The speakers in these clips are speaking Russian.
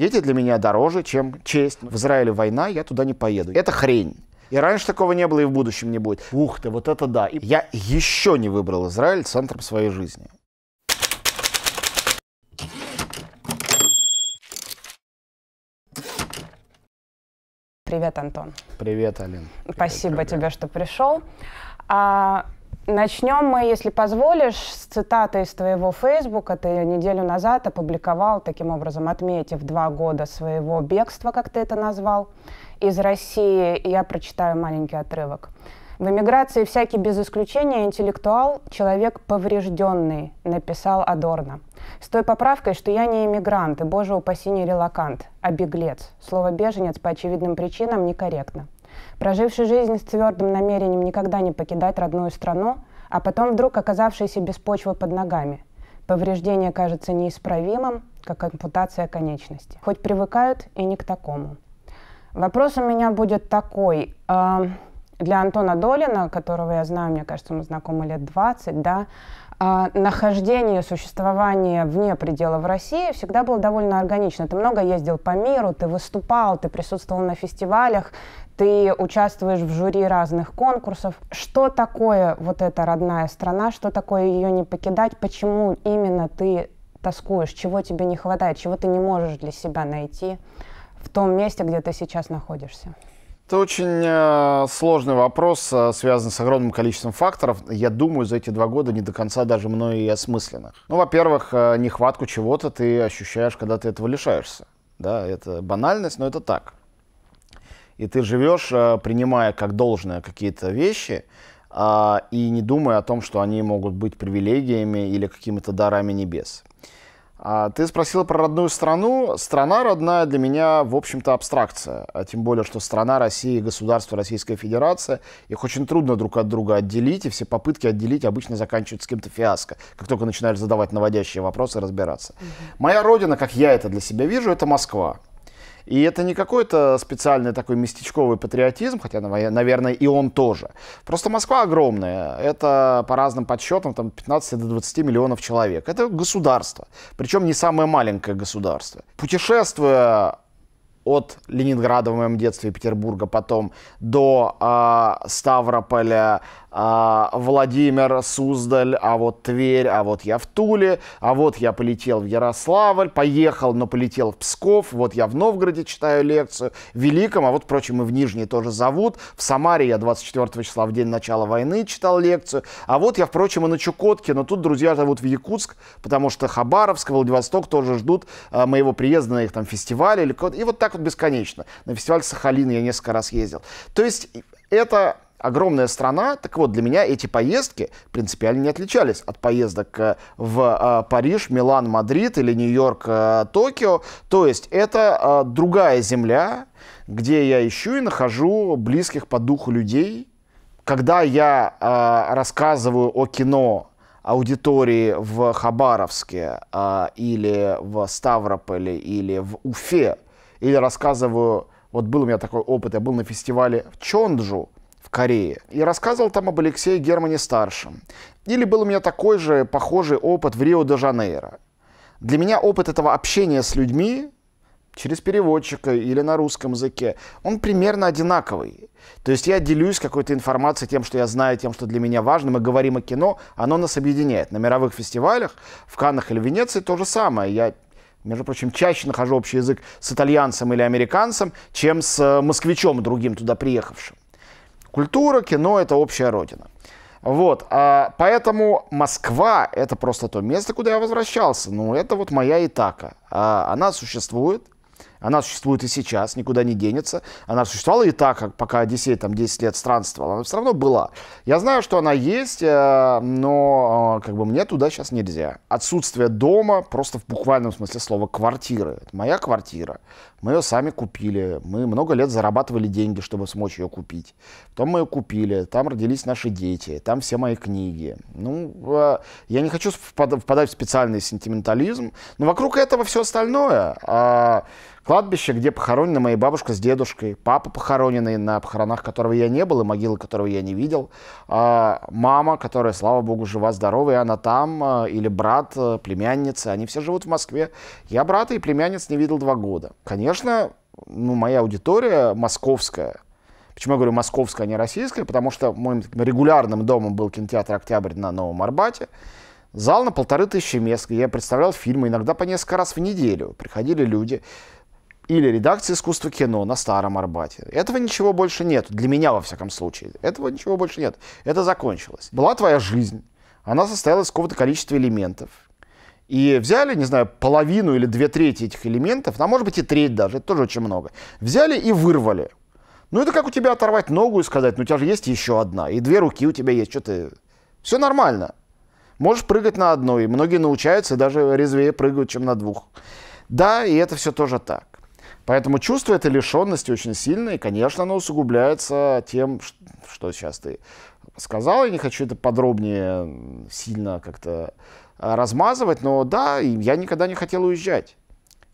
Дети для меня дороже, чем честь. В Израиле война, я туда не поеду. Это хрень. И раньше такого не было, и в будущем не будет. Ух ты, вот это да. И я еще не выбрал Израиль центром своей жизни. Привет, Антон. Привет, Алин. Спасибо привет. тебе, что пришел. А, Начнем мы, если позволишь, с цитаты из твоего Фейсбука. Ты неделю назад опубликовал, таким образом отметив два года своего бегства, как ты это назвал, из России. Я прочитаю маленький отрывок. В эмиграции всякий без исключения интеллектуал – человек поврежденный, написал Адорно. С той поправкой, что я не иммигрант и, боже упаси, не релакант, а беглец. Слово «беженец» по очевидным причинам некорректно проживший жизнь с твердым намерением никогда не покидать родную страну, а потом вдруг оказавшийся без почвы под ногами. Повреждение кажется неисправимым, как ампутация конечности. Хоть привыкают и не к такому. Вопрос у меня будет такой. А, для Антона Долина, которого я знаю, мне кажется, мы знакомы лет 20, да, а, нахождение, существование вне пределов России всегда было довольно органично. Ты много ездил по миру, ты выступал, ты присутствовал на фестивалях, ты участвуешь в жюри разных конкурсов. Что такое вот эта родная страна, что такое ее не покидать, почему именно ты тоскуешь, чего тебе не хватает, чего ты не можешь для себя найти в том месте, где ты сейчас находишься? Это очень э, сложный вопрос, э, связанный с огромным количеством факторов. Я думаю, за эти два года не до конца даже мной и осмысленных. Ну, во-первых, э, нехватку чего-то ты ощущаешь, когда ты этого лишаешься. Да, это банальность, но это так и ты живешь, э, принимая как должное какие-то вещи, а, и не думая о том, что они могут быть привилегиями или какими-то дарами небес. А, ты спросила про родную страну. Страна родная для меня, в общем-то, абстракция. А тем более, что страна России, государство Российская Федерация, их очень трудно друг от друга отделить, и все попытки отделить обычно заканчиваются каким-то фиаско, как только начинаешь задавать наводящие вопросы, и разбираться. Моя родина, как я это для себя вижу, это Москва. И это не какой-то специальный такой местечковый патриотизм, хотя, наверное, и он тоже. Просто Москва огромная. Это по разным подсчетам там 15 до 20 миллионов человек. Это государство. Причем не самое маленькое государство. Путешествуя от Ленинграда в моем детстве, Петербурга потом, до э, Ставрополя, э, Владимир, Суздаль, а вот Тверь, а вот я в Туле, а вот я полетел в Ярославль, поехал, но полетел в Псков, вот я в Новгороде читаю лекцию, в Великом, а вот, впрочем, и в Нижней тоже зовут, в Самаре я 24 числа, в день начала войны, читал лекцию, а вот я, впрочем, и на Чукотке, но тут друзья зовут в Якутск, потому что Хабаровск, Владивосток тоже ждут э, моего приезда на их там фестивале, или и вот так так вот бесконечно. На фестиваль Сахалин я несколько раз ездил. То есть это огромная страна. Так вот, для меня эти поездки принципиально не отличались от поездок э, в э, Париж, Милан, Мадрид или Нью-Йорк, э, Токио. То есть это другая земля, где я ищу и нахожу близких по духу людей. Когда я рассказываю о кино аудитории в Хабаровске или в Ставрополе или в Уфе, или рассказываю, вот был у меня такой опыт, я был на фестивале в Чонджу, в Корее. И рассказывал там об Алексее Германе Старшем. Или был у меня такой же похожий опыт в Рио-де-Жанейро. Для меня опыт этого общения с людьми через переводчика или на русском языке, он примерно одинаковый. То есть я делюсь какой-то информацией, тем, что я знаю, тем, что для меня важно. Мы говорим о кино, оно нас объединяет. На мировых фестивалях, в Каннах или Венеции то же самое. Я между прочим, чаще нахожу общий язык с итальянцем или американцем, чем с э, москвичом другим туда приехавшим. Культура, кино – это общая родина. Вот, а, поэтому Москва – это просто то место, куда я возвращался. Ну, это вот моя Итака. А, она существует, она существует и сейчас, никуда не денется. Она существовала и так, как пока Одиссей там 10 лет странствовал. Она все равно была. Я знаю, что она есть, э, но э, как бы мне туда сейчас нельзя. Отсутствие дома, просто в буквальном смысле слова, квартиры. Это моя квартира. Мы ее сами купили. Мы много лет зарабатывали деньги, чтобы смочь ее купить. Потом мы ее купили. Там родились наши дети. Там все мои книги. Ну, э, я не хочу впадать в специальный сентиментализм. Но вокруг этого все остальное а, кладбище, где похоронены моя бабушка с дедушкой, папа похороненный, на похоронах которого я не был, и могилы которого я не видел, а, мама, которая, слава богу, жива-здорова, и она там, а, или брат, а, племянница, они все живут в Москве. Я брата и племянниц не видел два года. Конечно, ну, моя аудитория московская, Почему я говорю московская, а не российская? Потому что моим регулярным домом был кинотеатр «Октябрь» на Новом Арбате. Зал на полторы тысячи мест, я представлял фильмы иногда по несколько раз в неделю. Приходили люди или редакция искусства кино на Старом Арбате. Этого ничего больше нет. Для меня, во всяком случае. Этого ничего больше нет. Это закончилось. Была твоя жизнь. Она состояла из какого-то количества элементов. И взяли, не знаю, половину или две трети этих элементов, а может быть и треть даже, это тоже очень много. Взяли и вырвали. Ну это как у тебя оторвать ногу и сказать, ну у тебя же есть еще одна, и две руки у тебя есть, что ты... Все нормально. Можешь прыгать на одной, многие научаются и даже резвее прыгают, чем на двух. Да, и это все тоже так. Поэтому чувство этой лишенности очень сильное, и, конечно, оно усугубляется тем, что сейчас ты сказал. Я не хочу это подробнее сильно как-то а, размазывать, но да, я никогда не хотел уезжать.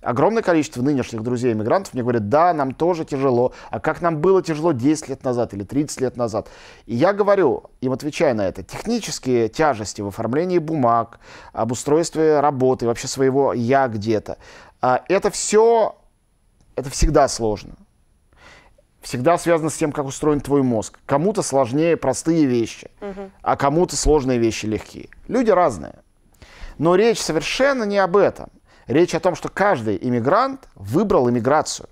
Огромное количество нынешних друзей иммигрантов мне говорят, да, нам тоже тяжело, а как нам было тяжело 10 лет назад или 30 лет назад. И я говорю, им отвечая на это, технические тяжести в оформлении бумаг, об устройстве работы, вообще своего «я» где-то, а, это все это всегда сложно. Всегда связано с тем, как устроен твой мозг. Кому-то сложнее простые вещи, угу. а кому-то сложные вещи легкие. Люди разные. Но речь совершенно не об этом. Речь о том, что каждый иммигрант выбрал иммиграцию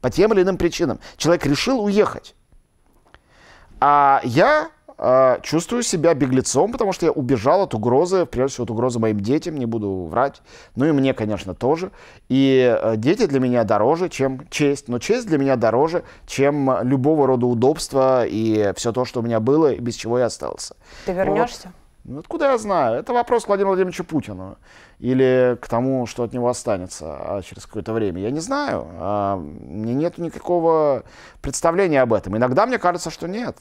по тем или иным причинам. Человек решил уехать. А я а, чувствую себя беглецом, потому что я убежал от угрозы, прежде всего от угрозы моим детям, не буду врать, ну и мне, конечно, тоже. И э, дети для меня дороже, чем честь, но честь для меня дороже, чем любого рода удобства и все то, что у меня было, и без чего я остался. Ты вернешься? Вот. Ну, откуда я знаю? Это вопрос к Владимиру Владимировичу Путину. Или к тому, что от него останется а через какое-то время. Я не знаю. А, мне нет никакого представления об этом. Иногда мне кажется, что нет.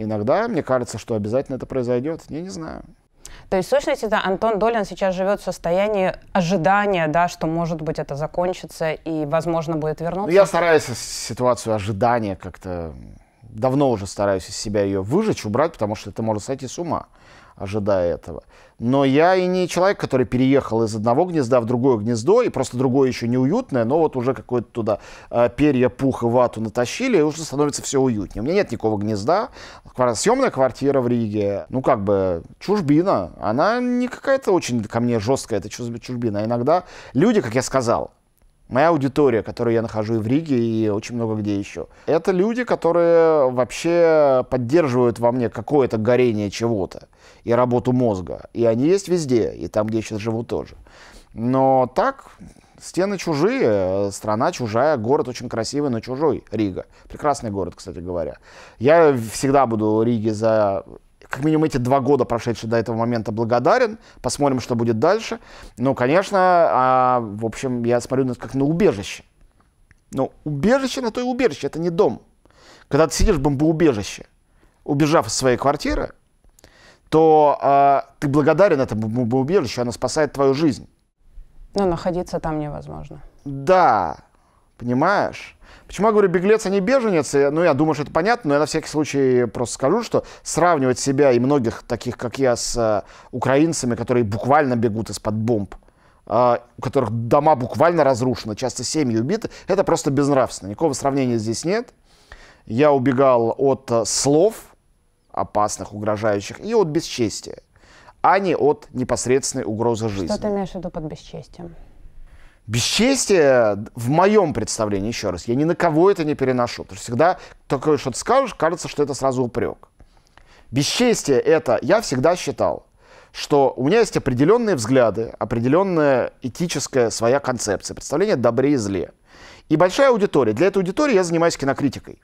Иногда мне кажется, что обязательно это произойдет. Я не знаю. То есть, в сущности, да, Антон Долин сейчас живет в состоянии ожидания, да, что, может быть, это закончится и, возможно, будет вернуться? Ну, я стараюсь ситуацию ожидания как-то... Давно уже стараюсь из себя ее выжечь, убрать, потому что это может сойти с ума ожидая этого. Но я и не человек, который переехал из одного гнезда в другое гнездо, и просто другое еще неуютное, но вот уже какое-то туда э, перья, пух и вату натащили, и уже становится все уютнее. У меня нет никакого гнезда. Съемная квартира в Риге, ну как бы чужбина, она не какая-то очень ко мне жесткая, это чужбина. А иногда люди, как я сказал, Моя аудитория, которую я нахожу и в Риге, и очень много где еще. Это люди, которые вообще поддерживают во мне какое-то горение чего-то и работу мозга. И они есть везде, и там, где я сейчас живу тоже. Но так, стены чужие, страна чужая, город очень красивый, но чужой, Рига. Прекрасный город, кстати говоря. Я всегда буду Риге за как минимум эти два года, прошедшие до этого момента, благодарен. Посмотрим, что будет дальше. Ну, конечно, а, в общем, я смотрю на это как на убежище. Но ну, убежище на то и убежище, это не дом. Когда ты сидишь в бомбоубежище, убежав из своей квартиры, то э, ты благодарен этому бомбоубежищу, оно спасает твою жизнь. Но находиться там невозможно. Да, понимаешь? Почему я говорю беглец, а не беженец? Ну, я думаю, что это понятно, но я на всякий случай просто скажу, что сравнивать себя и многих таких, как я, с э, украинцами, которые буквально бегут из-под бомб, э, у которых дома буквально разрушены, часто семьи убиты, это просто безнравственно. Никакого сравнения здесь нет. Я убегал от э, слов опасных, угрожающих, и от бесчестия, а не от непосредственной угрозы жизни. Что ты имеешь в виду под бесчестием? Бесчестие, э, в моем представлении, еще раз, я ни на кого это не переношу. Потому что всегда такое что-то скажешь, кажется, что это сразу упрек. Бесчестие это, я всегда считал, что у меня есть определенные взгляды, определенная этическая своя концепция, представление о добре и зле. И большая аудитория. Для этой аудитории я занимаюсь кинокритикой.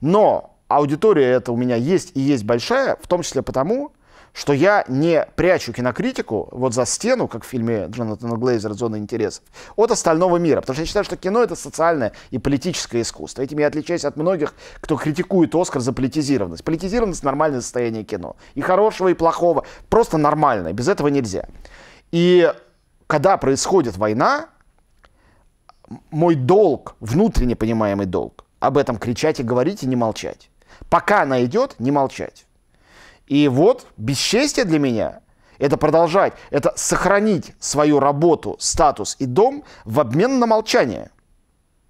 Но аудитория эта у меня есть и есть большая, в том числе потому, что я не прячу кинокритику вот за стену, как в фильме Джонатана Глейзера «Зона интересов», от остального мира. Потому что я считаю, что кино — это социальное и политическое искусство. Этим я отличаюсь от многих, кто критикует «Оскар» за политизированность. Политизированность — нормальное состояние кино. И хорошего, и плохого. Просто нормальное. Без этого нельзя. И когда происходит война, мой долг, внутренне понимаемый долг, об этом кричать и говорить, и не молчать. Пока она идет, не молчать. И вот бесчестие для меня – это продолжать, это сохранить свою работу, статус и дом в обмен на молчание.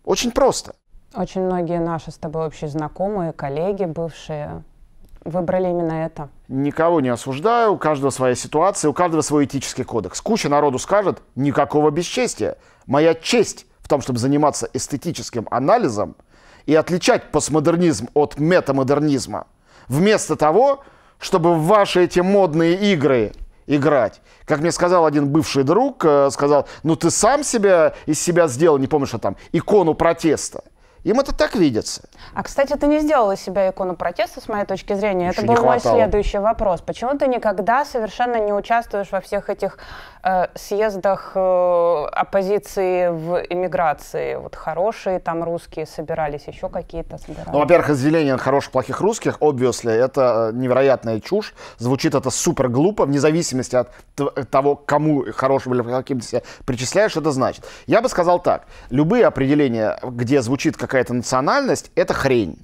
Очень просто. Очень многие наши с тобой общие знакомые, коллеги, бывшие выбрали именно это. Никого не осуждаю, у каждого своя ситуация, у каждого свой этический кодекс. Куча народу скажет «никакого бесчестия». Моя честь в том, чтобы заниматься эстетическим анализом и отличать постмодернизм от метамодернизма. Вместо того, чтобы в ваши эти модные игры играть. Как мне сказал один бывший друг, э, сказал, ну ты сам себя из себя сделал, не помнишь, что там, икону протеста. Им это так видится. А, кстати, ты не сделала из себя икону протеста, с моей точки зрения. Еще это был мой следующий вопрос. Почему ты никогда совершенно не участвуешь во всех этих Э, съездах э, оппозиции в эмиграции. Вот хорошие там русские собирались, еще какие-то собирались. Ну, во-первых, разделение хороших плохих русских, obviously, это э, невероятная чушь. Звучит это супер глупо, вне зависимости от того, кому хорошим или каким ты себя причисляешь, это значит. Я бы сказал так. Любые определения, где звучит какая-то национальность, это хрень.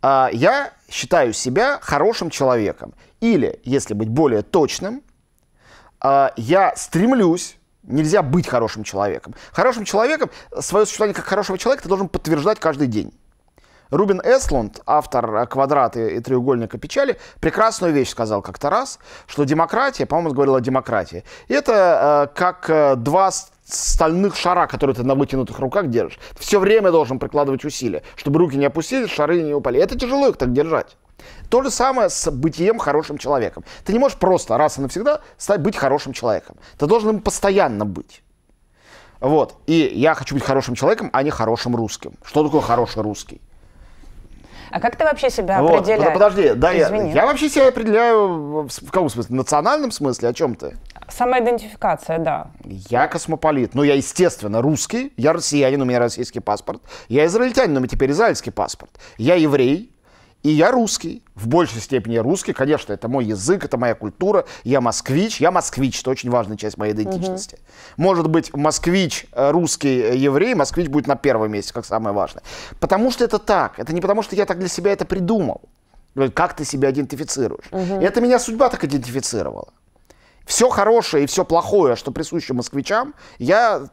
А я считаю себя хорошим человеком. Или, если быть более точным, а, я стремлюсь Нельзя быть хорошим человеком. Хорошим человеком, э, свое существование как хорошего человека ты должен подтверждать каждый день. Рубин Эслунд, автор э, «Квадрата» и «Треугольника печали», прекрасную вещь сказал как-то раз, что демократия, по-моему, говорила говорил о демократии, это э, как э, два стальных шара, которые ты на вытянутых руках держишь. Ты все время должен прикладывать усилия, чтобы руки не опустились, шары не упали. Это тяжело их так держать. То же самое с бытием хорошим человеком. Ты не можешь просто раз и навсегда стать быть хорошим человеком. Ты должен им постоянно быть. Вот. И я хочу быть хорошим человеком, а не хорошим русским. Что такое хороший русский? А как ты вообще себя вот, определяешь? Ну, подожди, да, я, я вообще себя определяю в каком смысле? В национальном смысле? О чем ты? Самоидентификация, да. Я космополит. Ну, я, естественно, русский, я россиянин, у меня российский паспорт. Я израильтянин, у меня теперь израильский паспорт. Я еврей, и я русский, в большей степени русский, конечно, это мой язык, это моя культура, я москвич, я москвич, это очень важная часть моей идентичности. Угу. Может быть, москвич, э, русский, э, еврей, москвич будет на первом месте, как самое важное. Потому что это так, это не потому, что я так для себя это придумал. Э, как ты себя идентифицируешь? Угу. И это меня судьба так идентифицировала все хорошее и все плохое, что присуще москвичам, я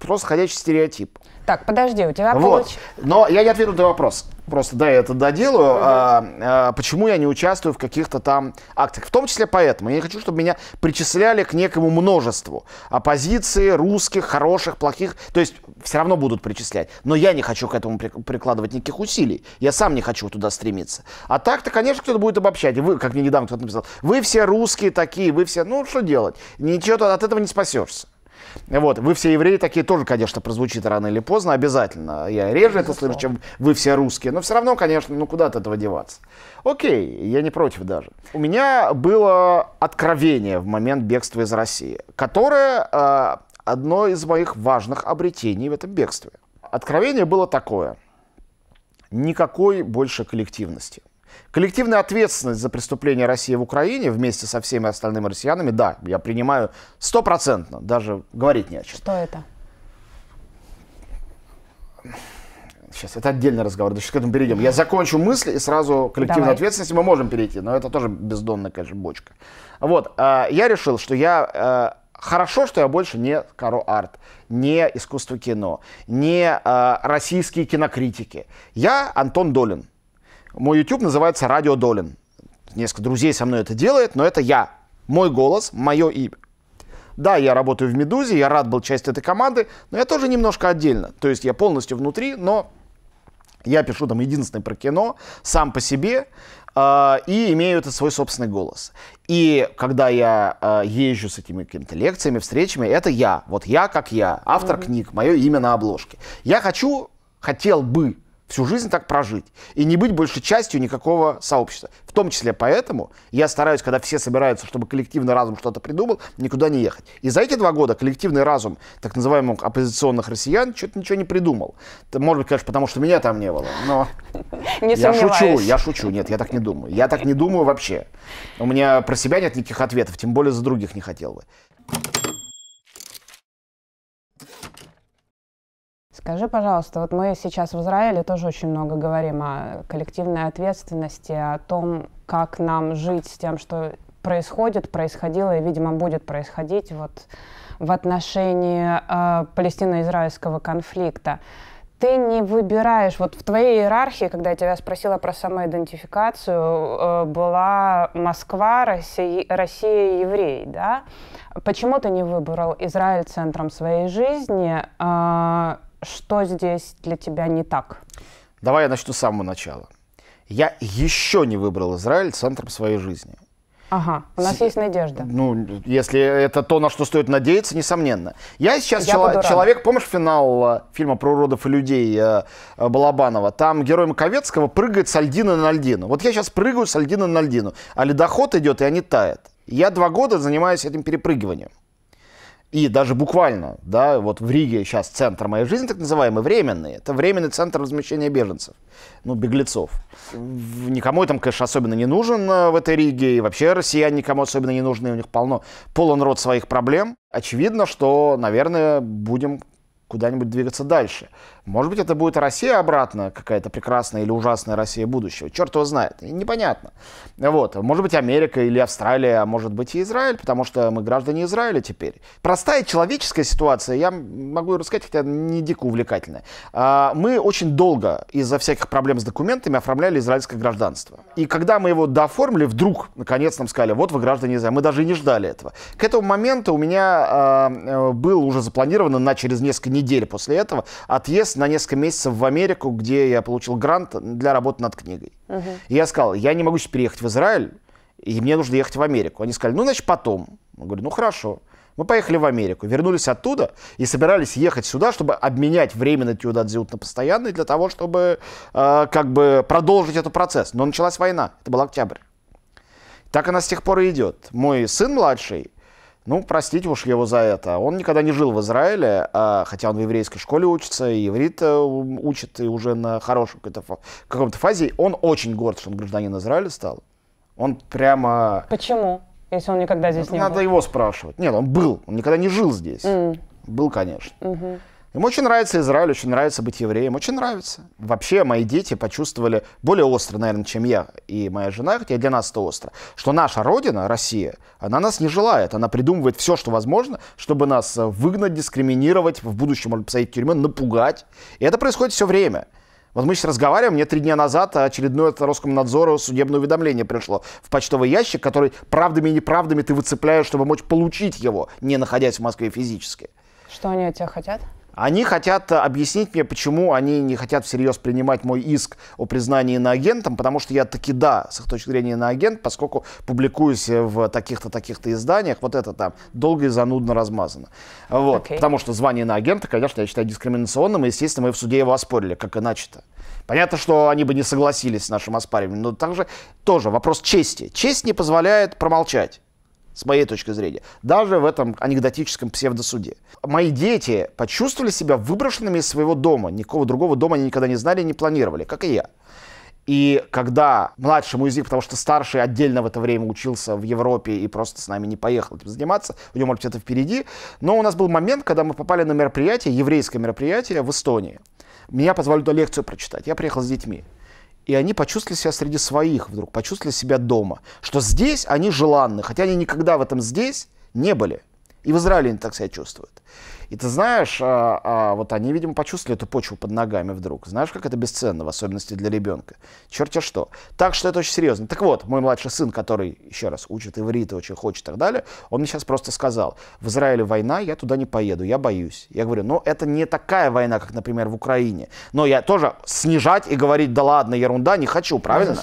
просто ходячий стереотип. Так, подожди, у тебя вот. получ... Но я не ответил на вопрос. Просто да, я это доделаю. Угу. А, а, почему я не участвую в каких-то там акциях? В том числе поэтому. Я не хочу, чтобы меня причисляли к некому множеству. Оппозиции, русских, хороших, плохих. То есть все равно будут причислять. Но я не хочу к этому при- прикладывать никаких усилий. Я сам не хочу туда стремиться. А так-то, конечно, кто-то будет обобщать. Вы, как мне недавно кто-то написал, вы все русские такие, вы все... Ну, что делать? Ничего от этого не спасешься. Вот, вы все евреи такие тоже, конечно, прозвучит рано или поздно, обязательно. Я реже это слышу, чем вы все русские. Но все равно, конечно, ну куда от этого деваться. Окей, я не против даже. У меня было откровение в момент бегства из России, которое э, одно из моих важных обретений в этом бегстве. Откровение было такое. Никакой больше коллективности. Коллективная ответственность за преступления России в Украине вместе со всеми остальными россиянами, да, я принимаю стопроцентно, даже говорить не о чем. Что это? Сейчас, это отдельный разговор, сейчас к этому перейдем. Я закончу мысль и сразу коллективной Давай. ответственности мы можем перейти, но это тоже бездонная, конечно, бочка. Вот, э, я решил, что я... Э, хорошо, что я больше не каро-арт, не искусство кино, не э, российские кинокритики. Я Антон Долин. Мой YouTube называется «Радио Долин». Несколько друзей со мной это делает, но это я. Мой голос, мое имя. Да, я работаю в «Медузе», я рад был часть этой команды, но я тоже немножко отдельно. То есть я полностью внутри, но я пишу там единственное про кино, сам по себе, э, и имею этот свой собственный голос. И когда я э, езжу с этими какими-то лекциями, встречами, это я. Вот я как я, автор mm-hmm. книг, мое имя на обложке. Я хочу, хотел бы всю жизнь так прожить и не быть больше частью никакого сообщества. В том числе поэтому я стараюсь, когда все собираются, чтобы коллективный разум что-то придумал, никуда не ехать. И за эти два года коллективный разум так называемых оппозиционных россиян что-то ничего не придумал. Это, может быть, конечно, потому что меня там не было, но... Не я шучу, я шучу. Нет, я так не думаю. Я так не думаю вообще. У меня про себя нет никаких ответов, тем более за других не хотел бы. Скажи, пожалуйста, вот мы сейчас в Израиле тоже очень много говорим о коллективной ответственности, о том, как нам жить с тем, что происходит, происходило и, видимо, будет происходить вот в отношении э, палестино-израильского конфликта. Ты не выбираешь, вот в твоей иерархии, когда я тебя спросила про самоидентификацию, э, была Москва, Россия, Россия, еврей, да? Почему ты не выбрал Израиль центром своей жизни? Э, что здесь для тебя не так? Давай я начну с самого начала. Я еще не выбрал Израиль центром своей жизни. Ага, у нас с... есть надежда. Ну, если это то, на что стоит надеяться, несомненно. Я сейчас я чел... человек, помнишь финал э, фильма про уродов и людей э, э, Балабанова? Там герой Маковецкого прыгает с Альдина на Альдину. Вот я сейчас прыгаю с Альдина на Альдину, а ледоход идет, и они тают. Я два года занимаюсь этим перепрыгиванием. И даже буквально, да, вот в Риге сейчас центр моей жизни, так называемый, временный. Это временный центр размещения беженцев, ну, беглецов. Никому там, конечно, особенно не нужен э, в этой Риге, и вообще россияне никому особенно не нужны, у них полно, полон род своих проблем. Очевидно, что, наверное, будем куда-нибудь двигаться дальше. Может быть, это будет Россия обратно, какая-то прекрасная или ужасная Россия будущего. Черт его знает, непонятно. Вот. Может быть, Америка или Австралия, а может быть и Израиль, потому что мы граждане Израиля теперь. Простая человеческая ситуация, я могу рассказать, хотя не дико увлекательная. А, мы очень долго из-за всяких проблем с документами оформляли израильское гражданство. И когда мы его дооформили, вдруг, наконец, нам сказали, вот вы граждане Израиля. Мы даже и не ждали этого. К этому моменту у меня а, э, был уже запланировано на через несколько недель недели после этого отъезд на несколько месяцев в Америку, где я получил грант для работы над книгой. Угу. И я сказал, я не могу сейчас переехать в Израиль, и мне нужно ехать в Америку. Они сказали, ну, значит, потом. Я говорю, ну, хорошо. Мы поехали в Америку, вернулись оттуда и собирались ехать сюда, чтобы обменять временный тюдадзиут на постоянный для того, чтобы э, как бы продолжить этот процесс. Но началась война, это был октябрь. Так она с тех пор и идет. Мой сын младший ну, простите уж его за это. Он никогда не жил в Израиле, а, хотя он в еврейской школе учится, и еврит э, учит, и уже на хорошем каком-то фазе. Он очень горд, что он гражданин Израиля стал. Он прямо... Почему? Если он никогда здесь это не надо был. Надо его спрашивать. Нет, он был. Он никогда не жил здесь. Mm. Был, конечно. Mm-hmm. Им очень нравится Израиль, очень нравится быть евреем, очень нравится. Вообще мои дети почувствовали более остро, наверное, чем я и моя жена, хотя для нас это остро, что наша родина, Россия, она нас не желает, она придумывает все, что возможно, чтобы нас э, выгнать, дискриминировать, в будущем, может, посадить в тюрьму, напугать. И это происходит все время. Вот мы сейчас разговариваем, мне три дня назад очередное от Роскомнадзора судебное уведомление пришло в почтовый ящик, который правдами и неправдами ты выцепляешь, чтобы мочь получить его, не находясь в Москве физически. Что они от тебя хотят? Они хотят э, объяснить мне, почему они не хотят всерьез принимать мой иск о признании иноагентом, потому что я таки да, с их точки зрения иноагент, поскольку публикуюсь э, в таких-то, таких-то изданиях, вот это там долго и занудно размазано. Вот, okay. Потому что звание иноагента, конечно, я считаю дискриминационным, и, естественно, мы в суде его оспорили, как иначе-то. Понятно, что они бы не согласились с нашим оспариванием, но также тоже вопрос чести. Честь не позволяет промолчать с моей точки зрения, даже в этом анекдотическом псевдосуде. Мои дети почувствовали себя выброшенными из своего дома. Никакого другого дома они никогда не знали и не планировали, как и я. И когда младшему язык, потому что старший отдельно в это время учился в Европе и просто с нами не поехал этим заниматься, у него, может, это впереди, но у нас был момент, когда мы попали на мероприятие, еврейское мероприятие в Эстонии. Меня позвали туда лекцию прочитать. Я приехал с детьми и они почувствовали себя среди своих вдруг, почувствовали себя дома. Что здесь они желанны, хотя они никогда в этом здесь не были. И в Израиле они так себя чувствуют. И ты знаешь, а, а, вот они, видимо, почувствовали эту почву под ногами вдруг. Знаешь, как это бесценно, в особенности для ребенка. Черти что. Так что это очень серьезно. Так вот, мой младший сын, который, еще раз, учит иврит и очень хочет и так далее, он мне сейчас просто сказал, в Израиле война, я туда не поеду, я боюсь. Я говорю, ну, это не такая война, как, например, в Украине. Но я тоже снижать и говорить, да ладно, ерунда, не хочу, правильно?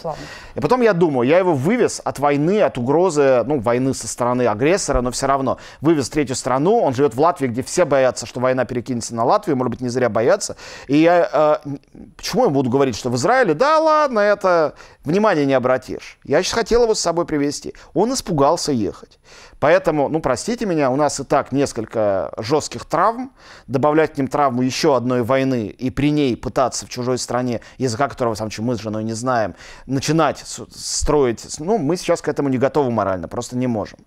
И потом я думаю, я его вывез от войны, от угрозы, ну, войны со стороны агрессора, но все равно. Вывез в третью страну, он живет в Латвии, где все боятся боятся, что война перекинется на Латвию, может быть, не зря боятся. И я, э, почему я буду говорить, что в Израиле, да ладно, это внимания не обратишь. Я сейчас хотел его с собой привезти. Он испугался ехать. Поэтому, ну, простите меня, у нас и так несколько жестких травм. Добавлять к ним травму еще одной войны и при ней пытаться в чужой стране, языка которого там мы с женой не знаем, начинать строить, ну, мы сейчас к этому не готовы морально, просто не можем.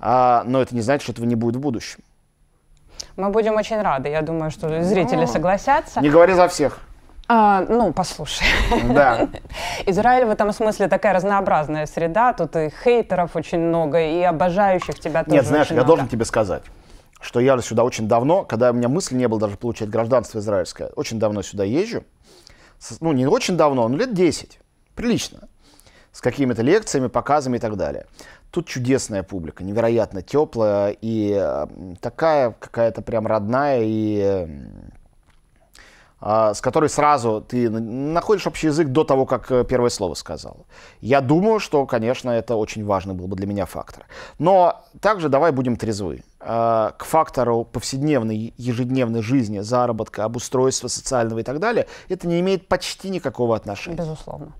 А, но это не значит, что этого не будет в будущем. Мы будем очень рады. Я думаю, что ну. зрители ну, согласятся. Не говори за всех. А, ну, послушай. Да. Израиль в этом смысле такая разнообразная среда. Тут и хейтеров очень много, и обожающих тебя тоже Нет, знаешь, я много. должен тебе сказать, что я сюда очень давно, когда у меня мысли не было даже получать гражданство израильское, очень давно сюда езжу. Ну, не очень давно, но лет 10. Прилично. С какими-то лекциями, показами и так далее. Тут чудесная публика, невероятно теплая и такая какая-то прям родная и а, с которой сразу ты находишь общий язык до того, как э, первое слово сказал. Я думаю, что, конечно, это очень важный был бы для меня фактор. Но также давай будем трезвы. А, к фактору повседневной, ежедневной жизни, заработка, обустройства социального и так далее, это не имеет почти никакого отношения. Безусловно.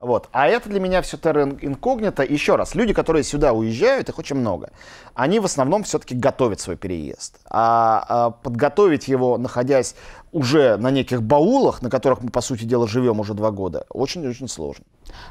Вот. А это для меня все терра инкогнито. Еще раз, люди, которые сюда уезжают, их очень много. Они в основном все-таки готовят свой переезд. А, а подготовить его, находясь уже на неких баулах, на которых мы, по сути дела, живем уже два года, очень-очень сложно.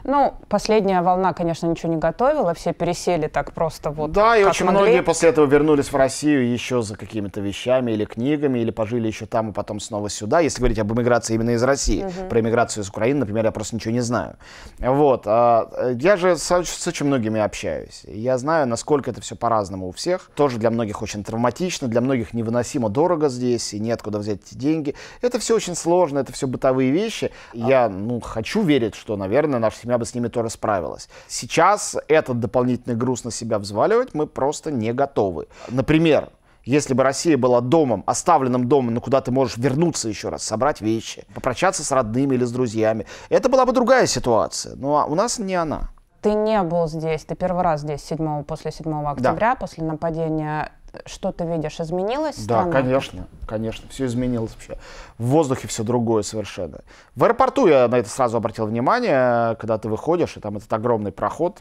Ну, последняя волна, конечно, ничего не готовила, все пересели так просто вот. Да, и очень могли. многие после этого вернулись в Россию еще за какими-то вещами или книгами, или пожили еще там и потом снова сюда. Если говорить об эмиграции именно из России, угу. про эмиграцию из Украины, например, я просто ничего не знаю. Вот, а, я же с, с очень многими общаюсь, я знаю, насколько это все по-разному у всех. Тоже для многих очень травматично, для многих невыносимо дорого здесь, и неоткуда взять эти деньги деньги. Это все очень сложно, это все бытовые вещи. Я ну, хочу верить, что, наверное, наша семья бы с ними тоже справилась. Сейчас этот дополнительный груз на себя взваливать мы просто не готовы. Например, если бы Россия была домом, оставленным домом, ну куда ты можешь вернуться еще раз, собрать вещи, попрощаться с родными или с друзьями, это была бы другая ситуация. Но ну, а у нас не она. Ты не был здесь, ты первый раз здесь 7, после 7 октября, да. после нападения что ты видишь? изменилось? страна? Да, конечно, конечно, все изменилось вообще. В воздухе все другое совершенно. В аэропорту я на это сразу обратил внимание, когда ты выходишь, и там этот огромный проход,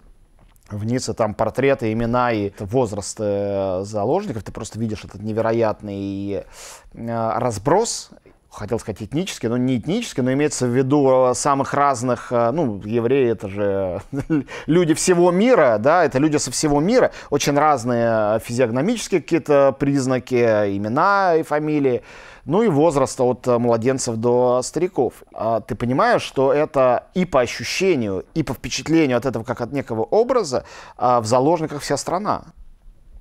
вниз, и там портреты, имена и возраст э, заложников, ты просто видишь этот невероятный э, разброс хотел сказать этнически, но не этнически, но имеется в виду э, самых разных, э, ну, евреи это же люди всего мира, да, это люди со всего мира, очень разные э, физиогномические какие-то признаки, имена и фамилии, ну и возраст от младенцев до стариков. А ты понимаешь, что это и по ощущению, и по впечатлению от этого как от некого образа а в заложниках вся страна.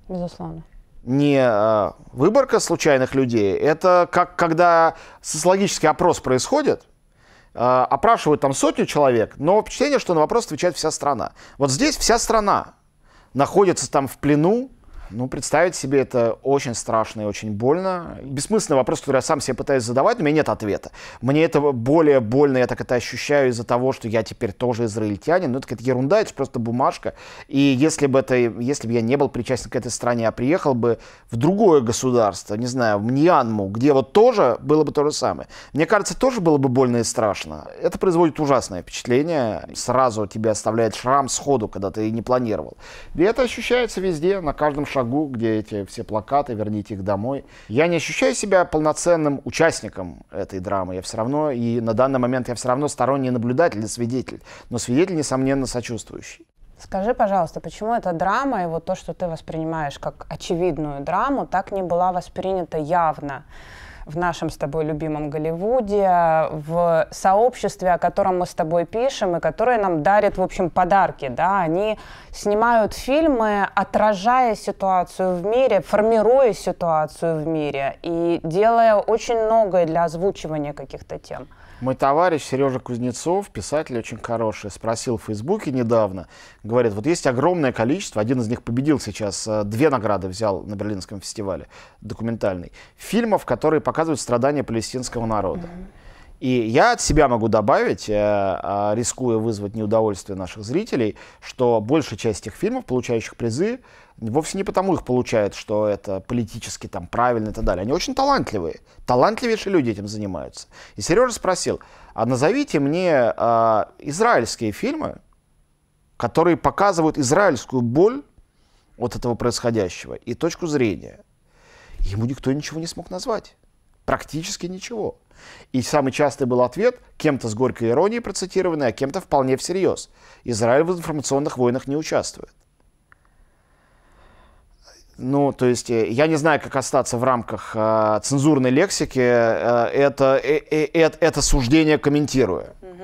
Безусловно не э, выборка случайных людей, это как когда социологический опрос происходит, э, опрашивают там сотню человек, но впечатление, что на вопрос отвечает вся страна. Вот здесь вся страна находится там в плену ну, представить себе это очень страшно и очень больно. Бессмысленный вопрос, который я сам себе пытаюсь задавать, но у меня нет ответа. Мне это более больно, я так это ощущаю из-за того, что я теперь тоже израильтянин. Ну, это какая-то ерунда, это просто бумажка. И если бы, это, если бы я не был причастен к этой стране, а приехал бы в другое государство, не знаю, в Мьянму, где вот тоже было бы то же самое. Мне кажется, тоже было бы больно и страшно. Это производит ужасное впечатление. Сразу тебе оставляет шрам сходу, когда ты не планировал. И это ощущается везде, на каждом шагу шагу, где эти все плакаты, верните их домой. Я не ощущаю себя полноценным участником этой драмы. Я все равно, и на данный момент я все равно сторонний наблюдатель и свидетель. Но свидетель, несомненно, сочувствующий. Скажи, пожалуйста, почему эта драма и вот то, что ты воспринимаешь как очевидную драму, так не была воспринята явно? в нашем с тобой любимом Голливуде, в сообществе, о котором мы с тобой пишем, и которое нам дарит, в общем, подарки. Да? Они снимают фильмы, отражая ситуацию в мире, формируя ситуацию в мире и делая очень многое для озвучивания каких-то тем. Мой товарищ Сережа Кузнецов, писатель очень хороший, спросил в Фейсбуке недавно, говорит, вот есть огромное количество, один из них победил сейчас, э, две награды взял на Берлинском фестивале, документальный, фильмов, которые показывают страдания палестинского народа. Mm-hmm. И я от себя могу добавить, э, а, рискуя вызвать неудовольствие наших зрителей, что большая часть этих фильмов, получающих призы, вовсе не потому их получают, что это политически там правильно и так далее. Они очень талантливые. Талантливейшие люди этим занимаются. И Сережа спросил, а назовите мне а, израильские фильмы, которые показывают израильскую боль от этого происходящего и точку зрения. Ему никто ничего не смог назвать. Практически ничего. И самый частый был ответ, кем-то с горькой иронией процитированный, а кем-то вполне всерьез. Израиль в информационных войнах не участвует. Ну, то есть, э, я не знаю, как остаться в рамках э, цензурной лексики, э, это, э, э, э это суждение комментируя. Угу.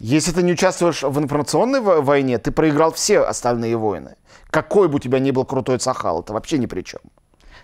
Если ты не участвуешь в информационной войне, ты проиграл все остальные войны. Какой бы у тебя ни был крутой сахал, это вообще ни при чем.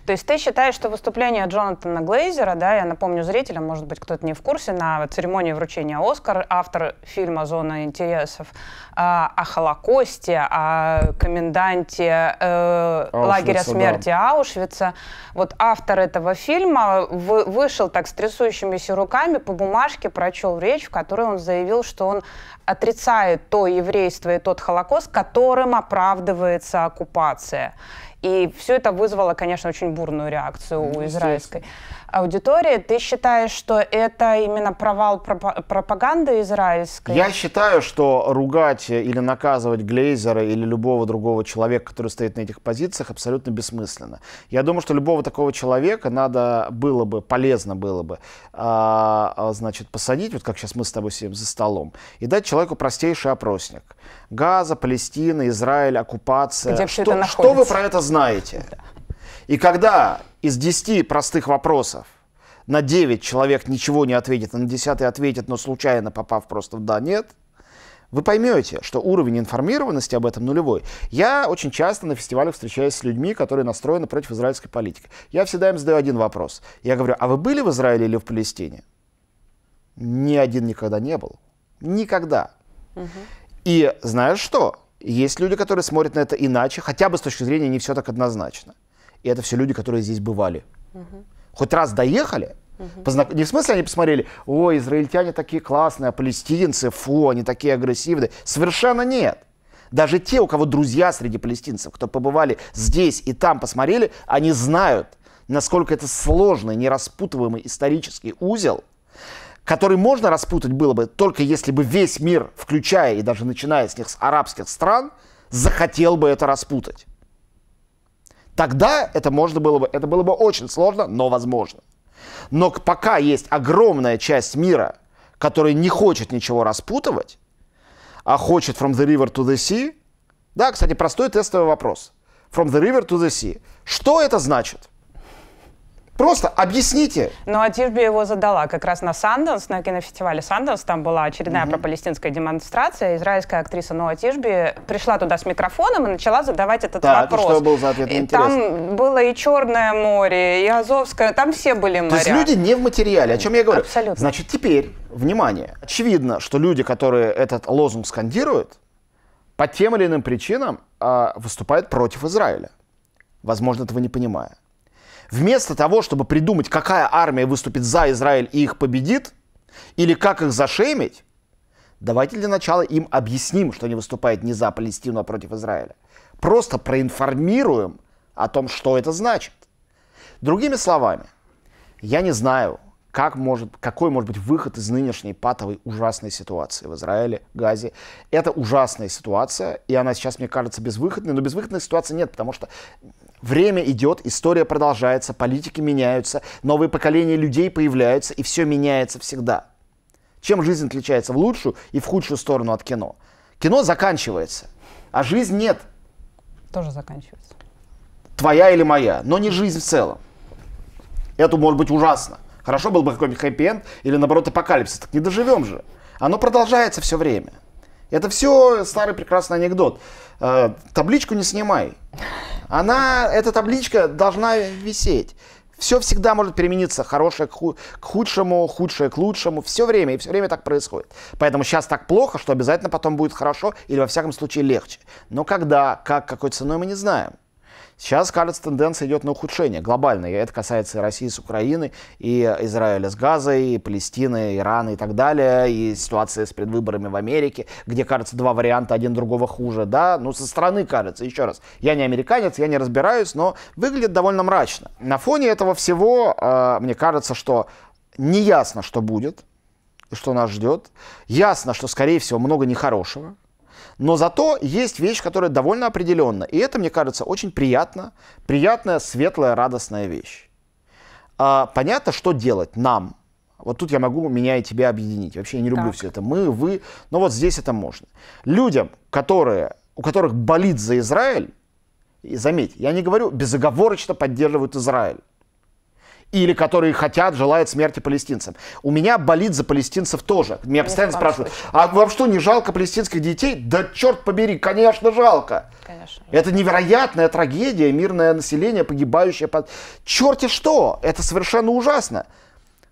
То есть ты считаешь, что выступление Джонатана Глейзера, да, я напомню зрителям, может быть, кто-то не в курсе, на церемонии вручения «Оскар», автор фильма «Зона интересов», о, а, о Холокосте, о коменданте э, лагеря смерти да. Аушвица. Вот автор этого фильма вы, вышел так с трясущимися руками по бумажке, прочел речь, в которой он заявил, что он отрицает то еврейство и тот Холокост, которым оправдывается оккупация. И все это вызвало, конечно, очень бурную реакцию у израильской аудитории. Ты считаешь, что это именно провал пропаганды израильской? Я считаю, что ругать или наказывать Глейзера или любого другого человека, который стоит на этих позициях, абсолютно бессмысленно. Я думаю, что любого такого человека надо было бы, полезно было бы, а, а, значит, посадить, вот как сейчас мы с тобой сидим за столом, и дать человеку простейший опросник. Газа, Палестина, Израиль, оккупация. Где что, что вы про это знаете? Да. И когда из 10 простых вопросов на 9 человек ничего не ответит, а на 10 ответит, но случайно попав просто в «да-нет», вы поймете, что уровень информированности об этом нулевой. Я очень часто на фестивалях встречаюсь с людьми, которые настроены против израильской политики. Я всегда им задаю один вопрос. Я говорю, а вы были в Израиле или в Палестине? Ни один никогда не был. Никогда. Угу. И знаешь что? Есть люди, которые смотрят на это иначе, хотя бы с точки зрения не все так однозначно. И это все люди, которые здесь бывали. Угу. Хоть раз доехали, Угу. Познак... Не в смысле они посмотрели, о, израильтяне такие классные, а палестинцы, фу, они такие агрессивные. Совершенно нет. Даже те, у кого друзья среди палестинцев, кто побывали здесь и там, посмотрели, они знают, насколько это сложный, нераспутываемый исторический узел, который можно распутать было бы только если бы весь мир, включая и даже начиная с них с арабских стран, захотел бы это распутать. Тогда это можно было бы, это было бы очень сложно, но возможно. Но пока есть огромная часть мира, которая не хочет ничего распутывать, а хочет from the river to the sea, да, кстати, простой тестовый вопрос. From the river to the sea. Что это значит? Просто объясните. Ну, а Тишби его задала как раз на Санденс, на кинофестивале Санденс. Там была очередная mm-hmm. пропалестинская демонстрация. Израильская актриса Ноа Тишби пришла туда с микрофоном и начала задавать этот так, вопрос. И что был за ответ? И там было и Черное море, и Азовское. Там все были моря. То есть люди не в материале, о чем я говорю. Абсолютно. Значит, теперь, внимание. Очевидно, что люди, которые этот лозунг скандируют, по тем или иным причинам э, выступают против Израиля. Возможно, этого не понимая. Вместо того, чтобы придумать, какая армия выступит за Израиль и их победит, или как их зашеймить, давайте для начала им объясним, что они выступают не за Палестину, а против Израиля. Просто проинформируем о том, что это значит. Другими словами, я не знаю, как может, какой может быть выход из нынешней патовой ужасной ситуации в Израиле, Газе. Это ужасная ситуация, и она сейчас, мне кажется, безвыходной, но безвыходной ситуации нет, потому что Время идет, история продолжается, политики меняются, новые поколения людей появляются, и все меняется всегда. Чем жизнь отличается в лучшую и в худшую сторону от кино? Кино заканчивается, а жизнь нет. Тоже заканчивается. Твоя или моя, но не жизнь в целом. Это может быть ужасно. Хорошо был бы какой-нибудь хэппи-энд или, наоборот, апокалипсис. Так не доживем же. Оно продолжается все время. Это все старый прекрасный анекдот. Э, табличку не снимай она, эта табличка должна висеть. Все всегда может перемениться, хорошее к, худшему, худшее к лучшему, все время, и все время так происходит. Поэтому сейчас так плохо, что обязательно потом будет хорошо или во всяком случае легче. Но когда, как, какой ценой мы не знаем. Сейчас, кажется, тенденция идет на ухудшение глобальное. это касается и России с Украиной, и Израиля с Газой, и Палестины, Ирана и так далее, и ситуация с предвыборами в Америке, где, кажется, два варианта, один другого хуже, да, ну, со стороны, кажется, еще раз, я не американец, я не разбираюсь, но выглядит довольно мрачно. На фоне этого всего, э, мне кажется, что неясно, что будет, что нас ждет. Ясно, что, скорее всего, много нехорошего. Но зато есть вещь, которая довольно определенна. И это, мне кажется, очень приятно. Приятная, светлая, радостная вещь. А, понятно, что делать нам. Вот тут я могу меня и тебя объединить. Вообще я не люблю так. все это. Мы, вы. Но вот здесь это можно. Людям, которые, у которых болит за Израиль, и заметь, я не говорю безоговорочно поддерживают Израиль или которые хотят, желают смерти палестинцам. У меня болит за палестинцев тоже. Меня Мне постоянно спрашивают, а вам что, не жалко палестинских детей? Да черт побери, конечно, жалко. Конечно. Это невероятная трагедия, мирное население, погибающее под... Черти что, это совершенно ужасно.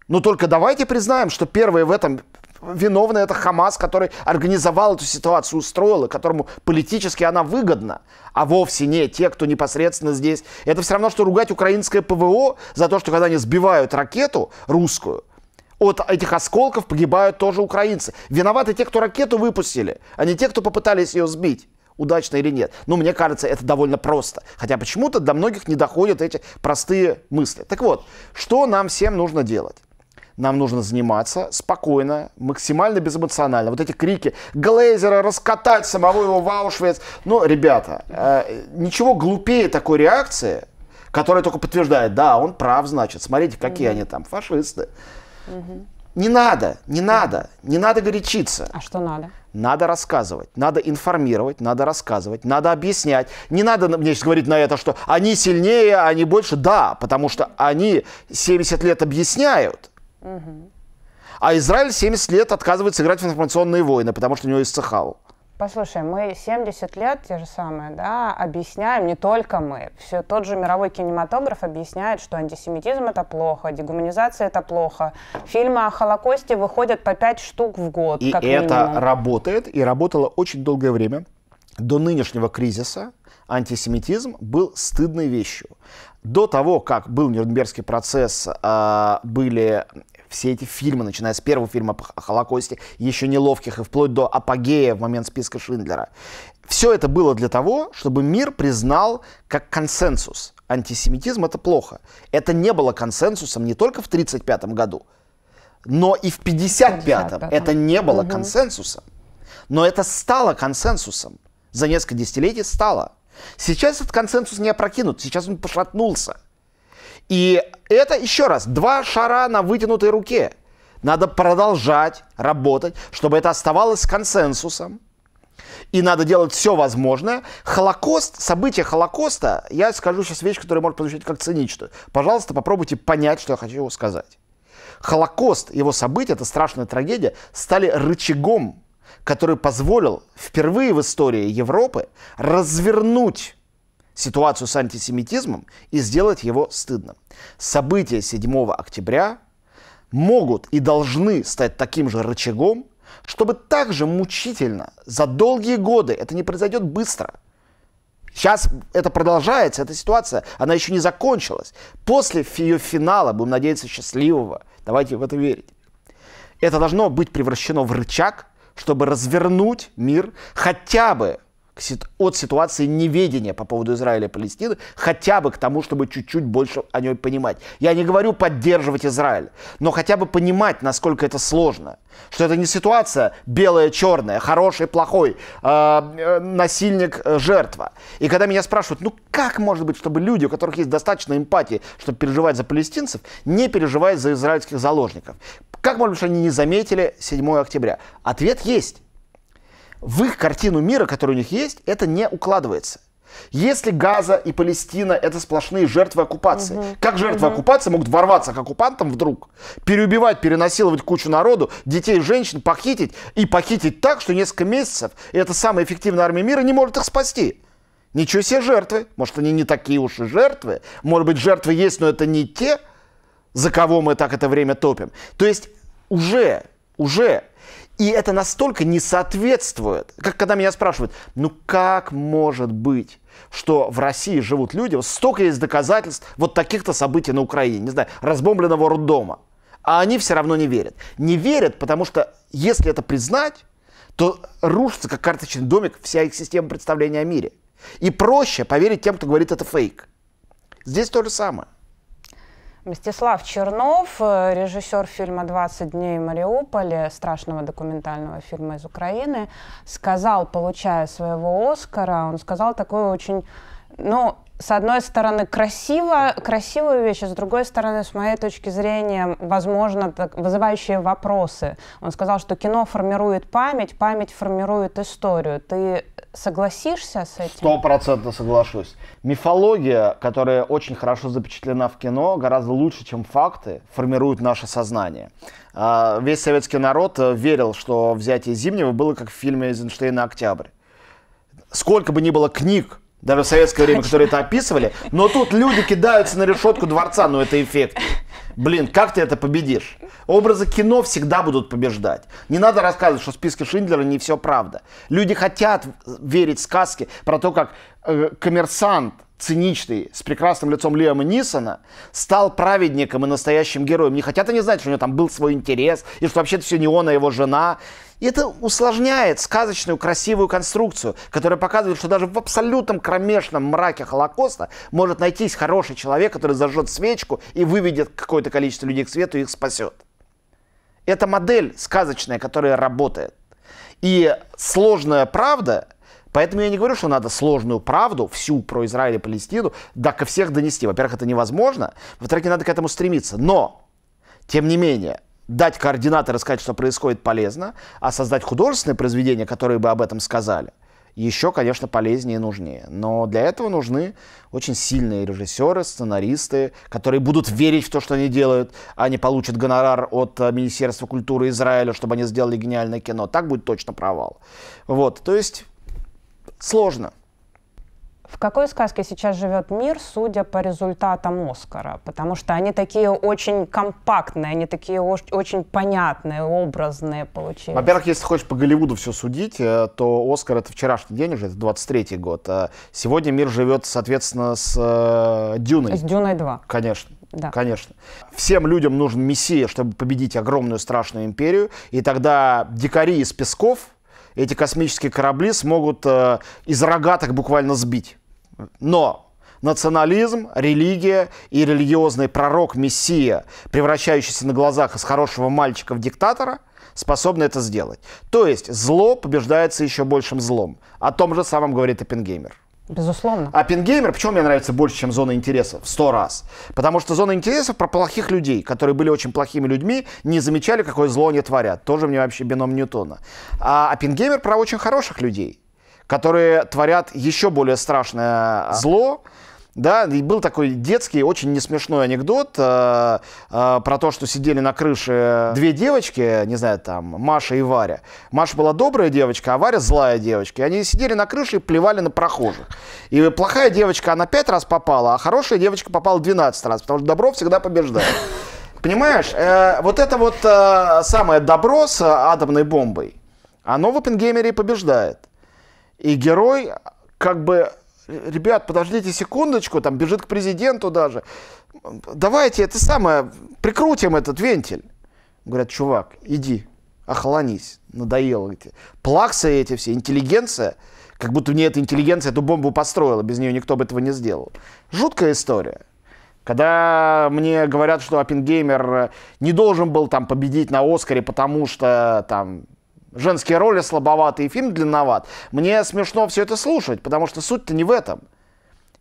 Но только давайте признаем, что первые в этом виновный это Хамас, который организовал эту ситуацию, устроил, и которому политически она выгодна, а вовсе не те, кто непосредственно здесь. Это все равно, что ругать украинское ПВО за то, что когда они сбивают ракету русскую, от этих осколков погибают тоже украинцы. Виноваты те, кто ракету выпустили, а не те, кто попытались ее сбить удачно или нет. Но ну, мне кажется, это довольно просто. Хотя почему-то до многих не доходят эти простые мысли. Так вот, что нам всем нужно делать? нам нужно заниматься спокойно, максимально безэмоционально. Вот эти крики Глейзера, раскатать самого его в Аушвец. Ну, ребята, э, ничего глупее такой реакции, которая только подтверждает, да, он прав, значит, смотрите, какие mm-hmm. они там, фашисты. Mm-hmm. Не надо, не надо, не надо горячиться. А что надо? Надо рассказывать, надо информировать, надо рассказывать, надо объяснять. Не надо мне сейчас говорить на это, что они сильнее, они больше. Да, потому что они 70 лет объясняют, а Израиль 70 лет отказывается играть в информационные войны, потому что у него исцехал. Послушай, мы 70 лет те же самые, да, объясняем, не только мы. Все тот же мировой кинематограф объясняет, что антисемитизм это плохо, дегуманизация это плохо. Фильмы о Холокосте выходят по 5 штук в год. И как это минимум. работает, и работало очень долгое время. До нынешнего кризиса антисемитизм был стыдной вещью. До того, как был Нюрнбергский процесс, а, были все эти фильмы, начиная с первого фильма о Холокосте, еще неловких, и вплоть до апогея в момент списка Шиндлера. Все это было для того, чтобы мир признал как консенсус. Антисемитизм – это плохо. Это не было консенсусом не только в 1935 году, но и в 1955 это не было угу. консенсусом. Но это стало консенсусом. За несколько десятилетий стало. Сейчас этот консенсус не опрокинут, сейчас он пошатнулся. И это, еще раз, два шара на вытянутой руке. Надо продолжать работать, чтобы это оставалось консенсусом. И надо делать все возможное. Холокост, события Холокоста, я скажу сейчас вещь, которая может прозвучать как циничную. Пожалуйста, попробуйте понять, что я хочу его сказать. Холокост, его события, это страшная трагедия, стали рычагом, который позволил впервые в истории Европы развернуть ситуацию с антисемитизмом и сделать его стыдным. События 7 октября могут и должны стать таким же рычагом, чтобы также мучительно, за долгие годы, это не произойдет быстро. Сейчас это продолжается, эта ситуация, она еще не закончилась. После ее финала, будем надеяться, счастливого, давайте в это верить, это должно быть превращено в рычаг, чтобы развернуть мир хотя бы от ситуации неведения по поводу Израиля и Палестины, хотя бы к тому, чтобы чуть-чуть больше о ней понимать. Я не говорю поддерживать Израиль, но хотя бы понимать, насколько это сложно. Что это не ситуация белая-черная, хороший-плохой, а, э, насильник-жертва. Э, и когда меня спрашивают, ну как может быть, чтобы люди, у которых есть достаточно эмпатии, чтобы переживать за палестинцев, не переживают за израильских заложников? Как может быть, что они не заметили 7 октября? Ответ есть в их картину мира, которая у них есть, это не укладывается. Если Газа и Палестина это сплошные жертвы оккупации, угу. как жертвы угу. оккупации могут ворваться к оккупантам вдруг, переубивать, перенасиловать кучу народу, детей, женщин, похитить и похитить так, что несколько месяцев эта самая эффективная армия мира не может их спасти. Ничего себе жертвы. Может, они не такие уж и жертвы. Может быть, жертвы есть, но это не те, за кого мы так это время топим. То есть уже, уже и это настолько не соответствует. Как когда меня спрашивают, ну как может быть, что в России живут люди, вот столько есть доказательств вот таких-то событий на Украине, не знаю, разбомбленного роддома. А они все равно не верят. Не верят, потому что если это признать, то рушится, как карточный домик, вся их система представления о мире. И проще поверить тем, кто говорит, это фейк. Здесь то же самое. Мстислав Чернов, э, режиссер фильма «20 дней в Мариуполе», страшного документального фильма из Украины, сказал, получая своего «Оскара», он сказал такое очень, ну, с одной стороны, красиво, красивую вещь, а с другой стороны, с моей точки зрения, возможно, так, вызывающие вопросы. Он сказал, что кино формирует память, память формирует историю. Ты Согласишься с этим? Сто процентов соглашусь. Мифология, которая очень хорошо запечатлена в кино, гораздо лучше, чем факты, формирует наше сознание. А, весь советский народ э, верил, что взятие Зимнего было как в фильме Эйзенштейна «Октябрь». Сколько бы ни было книг даже в советское время, которые это описывали. Но тут люди кидаются на решетку дворца, но это эффект. Блин, как ты это победишь? Образы кино всегда будут побеждать. Не надо рассказывать, что в списке Шиндлера не все правда. Люди хотят верить в сказки про то, как э, коммерсант циничный, с прекрасным лицом Лиама Нисона, стал праведником и настоящим героем. Не хотят они знать, что у него там был свой интерес, и что вообще-то все не он, а его жена. И это усложняет сказочную красивую конструкцию, которая показывает, что даже в абсолютном кромешном мраке Холокоста может найтись хороший человек, который зажжет свечку и выведет какое-то количество людей к свету и их спасет. Это модель сказочная, которая работает. И сложная правда Поэтому я не говорю, что надо сложную правду, всю про Израиль и Палестину, да, ко всех донести. Во-первых, это невозможно. Во-вторых, не надо к этому стремиться. Но, тем не менее, дать координаты, рассказать, что происходит, полезно, а создать художественное произведение, которое бы об этом сказали, еще, конечно, полезнее и нужнее. Но для этого нужны очень сильные режиссеры, сценаристы, которые будут верить в то, что они делают, а не получат гонорар от э, Министерства культуры Израиля, чтобы они сделали гениальное кино. Так будет точно провал. Вот, то есть сложно в какой сказке сейчас живет мир, судя по результатам Оскара, потому что они такие очень компактные, они такие очень понятные, образные получились. Во-первых, если хочешь по Голливуду все судить, э, то Оскар это вчерашний день уже, это 23-й год. Э, сегодня мир живет, соответственно, с э, Дюной. С Дюной 2. Конечно. Да. Конечно. Всем людям нужен мессия, чтобы победить огромную страшную империю. И тогда дикари из песков, эти космические корабли смогут э, из рогаток буквально сбить. Но национализм, религия и религиозный пророк Мессия, превращающийся на глазах из хорошего мальчика в диктатора, способны это сделать. То есть зло побеждается еще большим злом. О том же самом говорит Эппенгеймер. Безусловно. А Пингеймер, почему мне нравится больше, чем зона интересов? сто раз. Потому что зона интересов про плохих людей, которые были очень плохими людьми, не замечали, какое зло они творят. Тоже мне вообще бином Ньютона. А, а Пингеймер про очень хороших людей, которые творят еще более страшное зло. Да, и был такой детский, очень несмешной анекдот э, э, про то, что сидели на крыше две девочки, не знаю, там, Маша и Варя. Маша была добрая девочка, а Варя злая девочка. И они сидели на крыше и плевали на прохожих. И плохая девочка, она пять раз попала, а хорошая девочка попала 12 раз, потому что добро всегда побеждает. Понимаешь, э, вот это вот э, самое добро с э, атомной бомбой, оно в Опенгеймере побеждает. И герой как бы, ребят, подождите секундочку, там бежит к президенту даже. Давайте это самое, прикрутим этот вентиль. Говорят, чувак, иди, охолонись, надоело. Плаксы эти все, интеллигенция. Как будто мне эта интеллигенция эту бомбу построила, без нее никто бы этого не сделал. Жуткая история. Когда мне говорят, что Оппенгеймер не должен был там победить на Оскаре, потому что там женские роли слабоватые, фильм длинноват. Мне смешно все это слушать, потому что суть-то не в этом.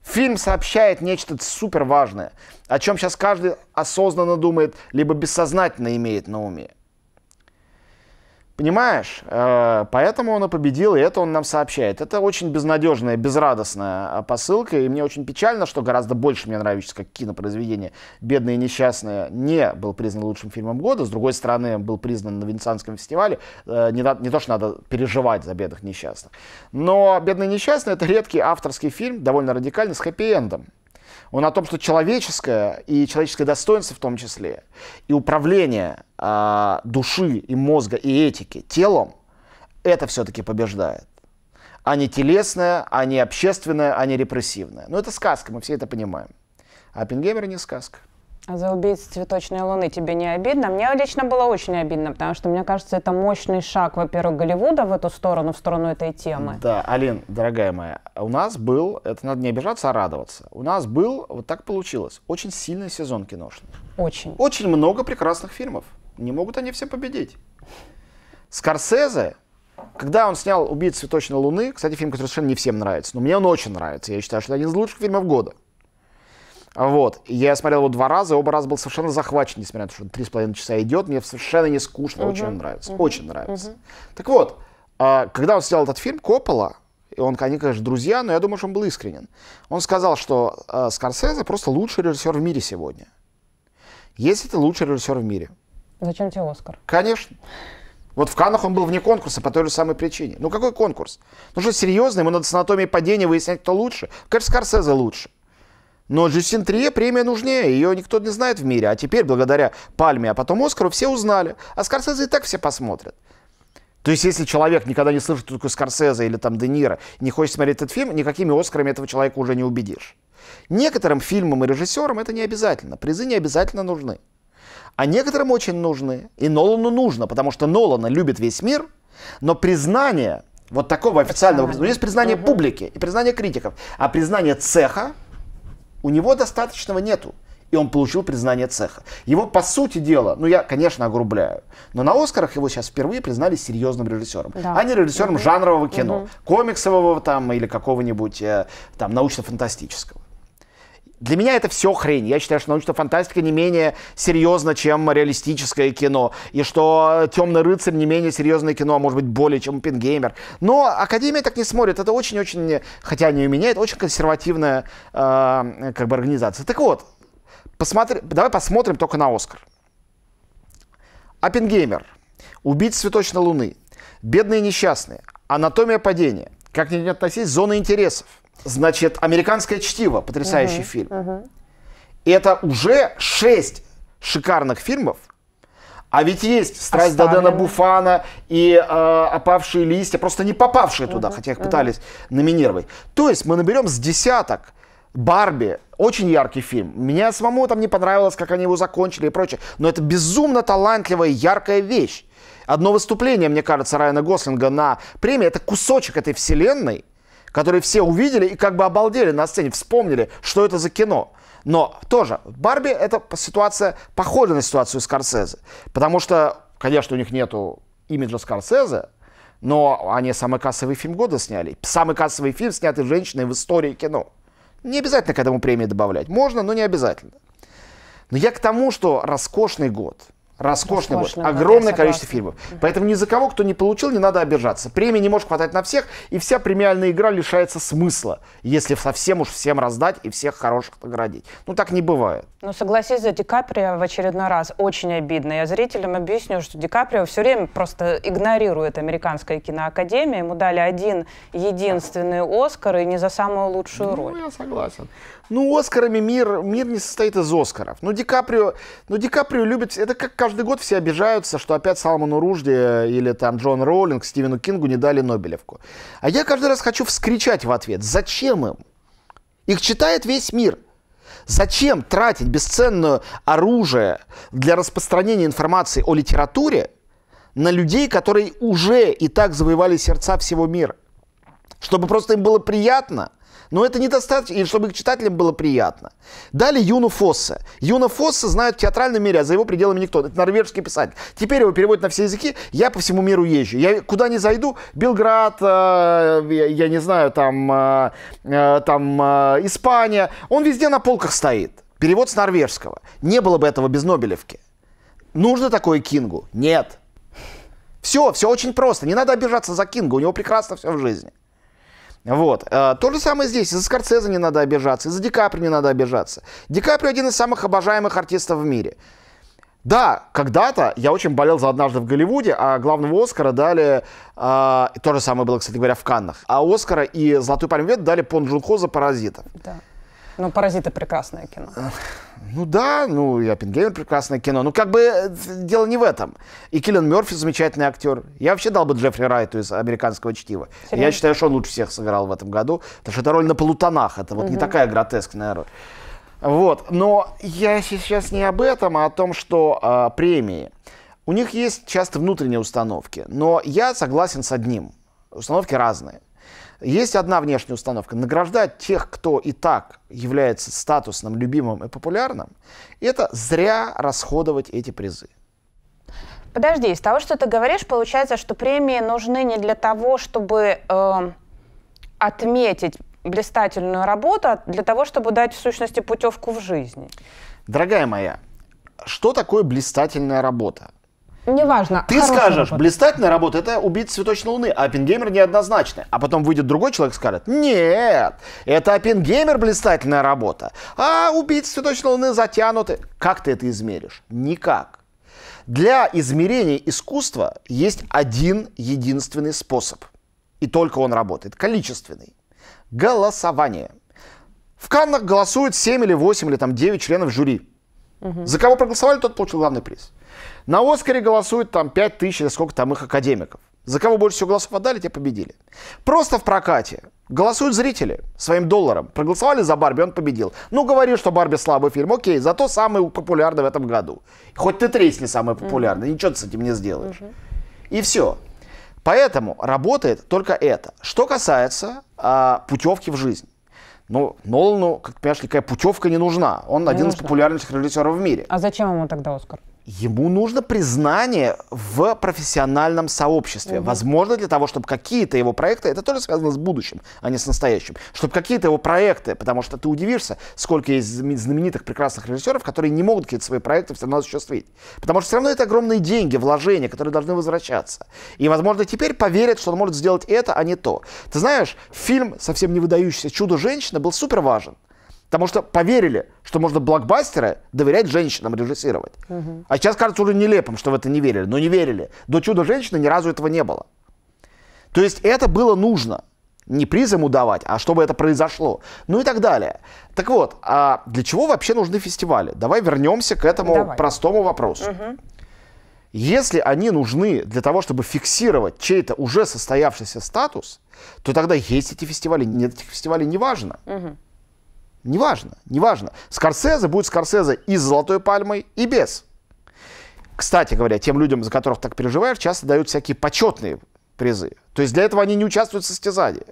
Фильм сообщает нечто супер важное, о чем сейчас каждый осознанно думает, либо бессознательно имеет на уме. Понимаешь? Э, поэтому он и победил, и это он нам сообщает. Это очень безнадежная, безрадостная а, посылка, и мне очень печально, что гораздо больше мне нравится как кинопроизведение «Бедные и несчастные» не был признан лучшим фильмом года. С другой стороны, был признан на Венецианском фестивале. Э, не, не то, что надо переживать за «Бедных и несчастных». Но «Бедные и несчастные» — это редкий авторский фильм, довольно радикальный, с хэппи-эндом. Он о том, что человеческое и человеческое достоинство в том числе, и управление э, души и мозга и этики телом, это все-таки побеждает. А не телесное, а не общественное, а не репрессивное. Но ну, это сказка, мы все это понимаем. А Пенгеймер не сказка. А за убийц цветочной луны тебе не обидно? Мне лично было очень обидно, потому что, мне кажется, это мощный шаг, во-первых, Голливуда в эту сторону, в сторону этой темы. Да, Алин, дорогая моя, у нас был, это надо не обижаться, а радоваться, у нас был, вот так получилось, очень сильный сезон киношный. Очень. Очень много прекрасных фильмов. Не могут они все победить. Скорсезе, когда он снял «Убийц цветочной луны», кстати, фильм, который совершенно не всем нравится, но мне он очень нравится. Я считаю, что это один из лучших фильмов года. Вот. Я смотрел его два раза, и оба раза был совершенно захвачен, несмотря на то, что три с половиной часа идет. Мне совершенно не скучно, угу, очень нравится. Угу, очень нравится. Угу. Так вот, а, когда он снял этот фильм, Коппола, и он, они, конечно, друзья, но я думаю, что он был искренен. Он сказал, что э, Скорсезе просто лучший режиссер в мире сегодня. Если ты лучший режиссер в мире. Зачем тебе Оскар? Конечно. Вот в Канах он был вне конкурса по той же самой причине. Ну какой конкурс? Ну что, серьезно, ему надо с анатомией падения выяснять, кто лучше. Конечно, Скорсезе лучше. Но Джустин Трие премия нужнее, ее никто не знает в мире. А теперь, благодаря Пальме, а потом Оскару, все узнали. А Скорсезе и так все посмотрят. То есть, если человек никогда не слышит только Скорсезе или там Де Ниро, не хочет смотреть этот фильм, никакими Оскарами этого человека уже не убедишь. Некоторым фильмам и режиссерам это не обязательно. Призы не обязательно нужны. А некоторым очень нужны. И Нолану нужно, потому что Нолана любит весь мир, но признание вот такого официального признания, ну, есть признание публики и признание критиков, а признание цеха – у него достаточного нету. И он получил признание цеха. Его, по сути дела, ну я, конечно, огрубляю, но на «Оскарах» его сейчас впервые признали серьезным режиссером, да. а не режиссером угу. жанрового кино, угу. комиксового там или какого-нибудь э, там научно-фантастического. Для меня это все хрень. Я считаю, что научная фантастика не менее серьезна, чем реалистическое кино. И что «Темный рыцарь» не менее серьезное кино, а может быть более, чем «Пингеймер». Но Академия так не смотрит. Это очень-очень, хотя не у меня, это очень консервативная э, как бы организация. Так вот, посмотри, давай посмотрим только на «Оскар». «Оппенгеймер», «Убить цветочной луны», «Бедные несчастные», «Анатомия падения», «Как не относить зоны интересов», Значит, «Американское чтиво», потрясающий угу, фильм. Угу. И это уже шесть шикарных фильмов. А ведь есть «Страсть Оставлен. Дадена Буфана» и э, «Опавшие листья», просто не попавшие туда, угу, хотя их угу. пытались номинировать. То есть мы наберем с десяток Барби очень яркий фильм. Мне самому там не понравилось, как они его закончили и прочее. Но это безумно талантливая, яркая вещь. Одно выступление, мне кажется, Райана Гослинга на премии – это кусочек этой вселенной, которые все увидели и как бы обалдели на сцене, вспомнили, что это за кино. Но тоже, Барби это ситуация похожа на ситуацию Скорсезе. Потому что, конечно, у них нету имиджа Скорсезе, но они самый кассовый фильм года сняли. Самый кассовый фильм, снятый женщиной в истории кино. Не обязательно к этому премии добавлять. Можно, но не обязательно. Но я к тому, что роскошный год – роскошный, роскошный Огромное количество фильмов. Поэтому ни за кого, кто не получил, не надо обижаться. Премии не может хватать на всех, и вся премиальная игра лишается смысла, если совсем уж всем раздать и всех хороших наградить. Ну, так не бывает. Ну, согласись, за Ди Каприо в очередной раз очень обидно. Я зрителям объясню, что Ди Каприо все время просто игнорирует Американская киноакадемия. Ему дали один единственный Оскар и не за самую лучшую ну, роль. Ну, я согласен. Ну, Оскарами мир, мир не состоит из Оскаров. Ну, Ди Каприо, ну, Ди Каприо любит... Это как каждый год все обижаются, что опять Салману Ружди или там Джон Роулинг, Стивену Кингу не дали Нобелевку. А я каждый раз хочу вскричать в ответ. Зачем им? Их читает весь мир. Зачем тратить бесценное оружие для распространения информации о литературе на людей, которые уже и так завоевали сердца всего мира? Чтобы просто им было приятно – но это недостаточно, и чтобы читателям было приятно. Далее Юну Фоссе. Юна Фоссе знают в театральном мире, а за его пределами никто. Это норвежский писатель. Теперь его переводят на все языки. Я по всему миру езжу. Я куда не зайду, Белград, э, я не знаю, там, э, э, там э, Испания. Он везде на полках стоит. Перевод с норвежского. Не было бы этого без Нобелевки. Нужно такое Кингу? Нет. Все, все очень просто. Не надо обижаться за Кинга, у него прекрасно все в жизни. Вот. Э, то же самое здесь. Из-за Скорсезе не надо обижаться, из-за Ди Капри не надо обижаться. Ди Капри один из самых обожаемых артистов в мире. Да, когда-то я очень болел за «Однажды в Голливуде», а главного «Оскара» дали... Э, то же самое было, кстати говоря, в Каннах. А «Оскара» и «Золотой пальмвет» дали Пон Джунхо за «Паразитов». Да. Ну, «Паразиты» — прекрасное кино. Ну да, ну и Оппенгеймер прекрасное кино. Ну как бы э, дело не в этом. И Киллен Мерфи замечательный актер. Я вообще дал бы Джеффри Райту из «Американского чтива». Серьезно? Я считаю, что он лучше всех сыграл в этом году. Потому что это роль на полутонах. Это вот угу. не такая гротескная роль. Вот. Но я сейчас не об этом, а о том, что э, премии. У них есть часто внутренние установки. Но я согласен с одним. Установки разные. Есть одна внешняя установка – награждать тех, кто и так является статусным, любимым и популярным. Это зря расходовать эти призы. Подожди, из того, что ты говоришь, получается, что премии нужны не для того, чтобы э, отметить блистательную работу, а для того, чтобы дать в сущности путевку в жизни. Дорогая моя, что такое блистательная работа? Неважно. Ты скажешь, работа. блистательная работа – это убить цветочной луны, а Оппенгеймер неоднозначный. А потом выйдет другой человек и скажет, нет, это Оппенгеймер блистательная работа, а убить цветочной луны затянуты. Как ты это измеришь? Никак. Для измерения искусства есть один единственный способ. И только он работает. Количественный. Голосование. В Каннах голосуют 7 или 8 или там 9 членов жюри. Угу. За кого проголосовали, тот получил главный приз. На Оскаре голосуют там 5 тысяч сколько там их академиков. За кого больше всего голосов отдали, те победили. Просто в прокате голосуют зрители своим долларом. Проголосовали за Барби, он победил. Ну, говорю, что Барби слабый фильм, окей, зато самый популярный в этом году. Хоть ты тресни самый популярный, mm-hmm. ничего ты с этим не сделаешь. Mm-hmm. И все. Поэтому работает только это. Что касается а, путевки в жизнь. Ну, Нолану, как ты понимаешь, никакая путевка не нужна. Он не один нужна. из популярнейших режиссеров в мире. А зачем ему тогда Оскар? ему нужно признание в профессиональном сообществе. Угу. Возможно, для того, чтобы какие-то его проекты, это тоже связано с будущим, а не с настоящим, чтобы какие-то его проекты, потому что ты удивишься, сколько есть знаменитых прекрасных режиссеров, которые не могут какие-то свои проекты все равно осуществить. Потому что все равно это огромные деньги, вложения, которые должны возвращаться. И, возможно, теперь поверят, что он может сделать это, а не то. Ты знаешь, фильм, совсем не выдающийся «Чудо-женщина» был супер важен. Потому что поверили, что можно блокбастеры доверять женщинам режиссировать. Угу. А сейчас кажется уже нелепым, что в это не верили. Но не верили. До чуда женщины ни разу этого не было. То есть это было нужно. Не приз ему давать, а чтобы это произошло. Ну и так далее. Так вот, а для чего вообще нужны фестивали? Давай вернемся к этому Давай. простому вопросу. Угу. Если они нужны для того, чтобы фиксировать чей-то уже состоявшийся статус, то тогда есть эти фестивали, нет этих фестивалей, неважно. Угу. Неважно, неважно. Скорсезе будет Скорсезе и с «Золотой пальмой», и без. Кстати говоря, тем людям, за которых так переживаешь, часто дают всякие почетные призы. То есть для этого они не участвуют в состязании.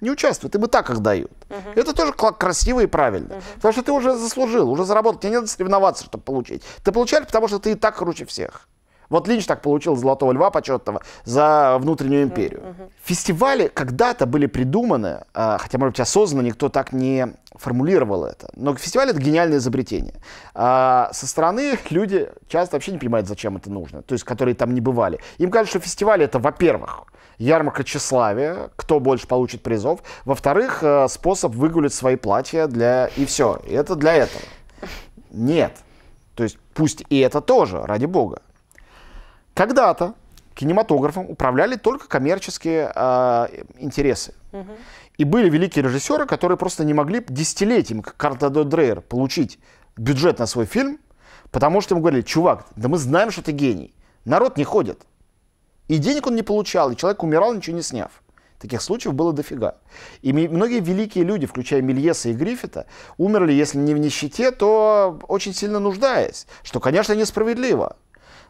Не участвуют, им и так их дают. Угу. Это тоже красиво и правильно. Угу. Потому что ты уже заслужил, уже заработал. Тебе не надо соревноваться, чтобы получить. Ты получаешь, потому что ты и так круче всех. Вот Линч так получил Золотого Льва почетного за внутреннюю империю. Фестивали когда-то были придуманы, а, хотя, может быть, осознанно никто так не формулировал это. Но фестиваль — это гениальное изобретение. А, со стороны люди часто вообще не понимают, зачем это нужно, то есть которые там не бывали. Им кажется, что фестиваль — это, во-первых, ярмарка тщеславия, кто больше получит призов. Во-вторых, а, способ выгулить свои платья для... И все. И это для этого. Нет. То есть пусть и это тоже, ради бога. Когда-то кинематографом управляли только коммерческие э, интересы. Угу. И были великие режиссеры, которые просто не могли десятилетиями, как Картадо Дрейер, получить бюджет на свой фильм, потому что ему говорили, чувак, да мы знаем, что ты гений. Народ не ходит. И денег он не получал, и человек умирал, ничего не сняв. Таких случаев было дофига. И многие великие люди, включая Мельеса и Гриффита, умерли, если не в нищете, то очень сильно нуждаясь, что, конечно, несправедливо.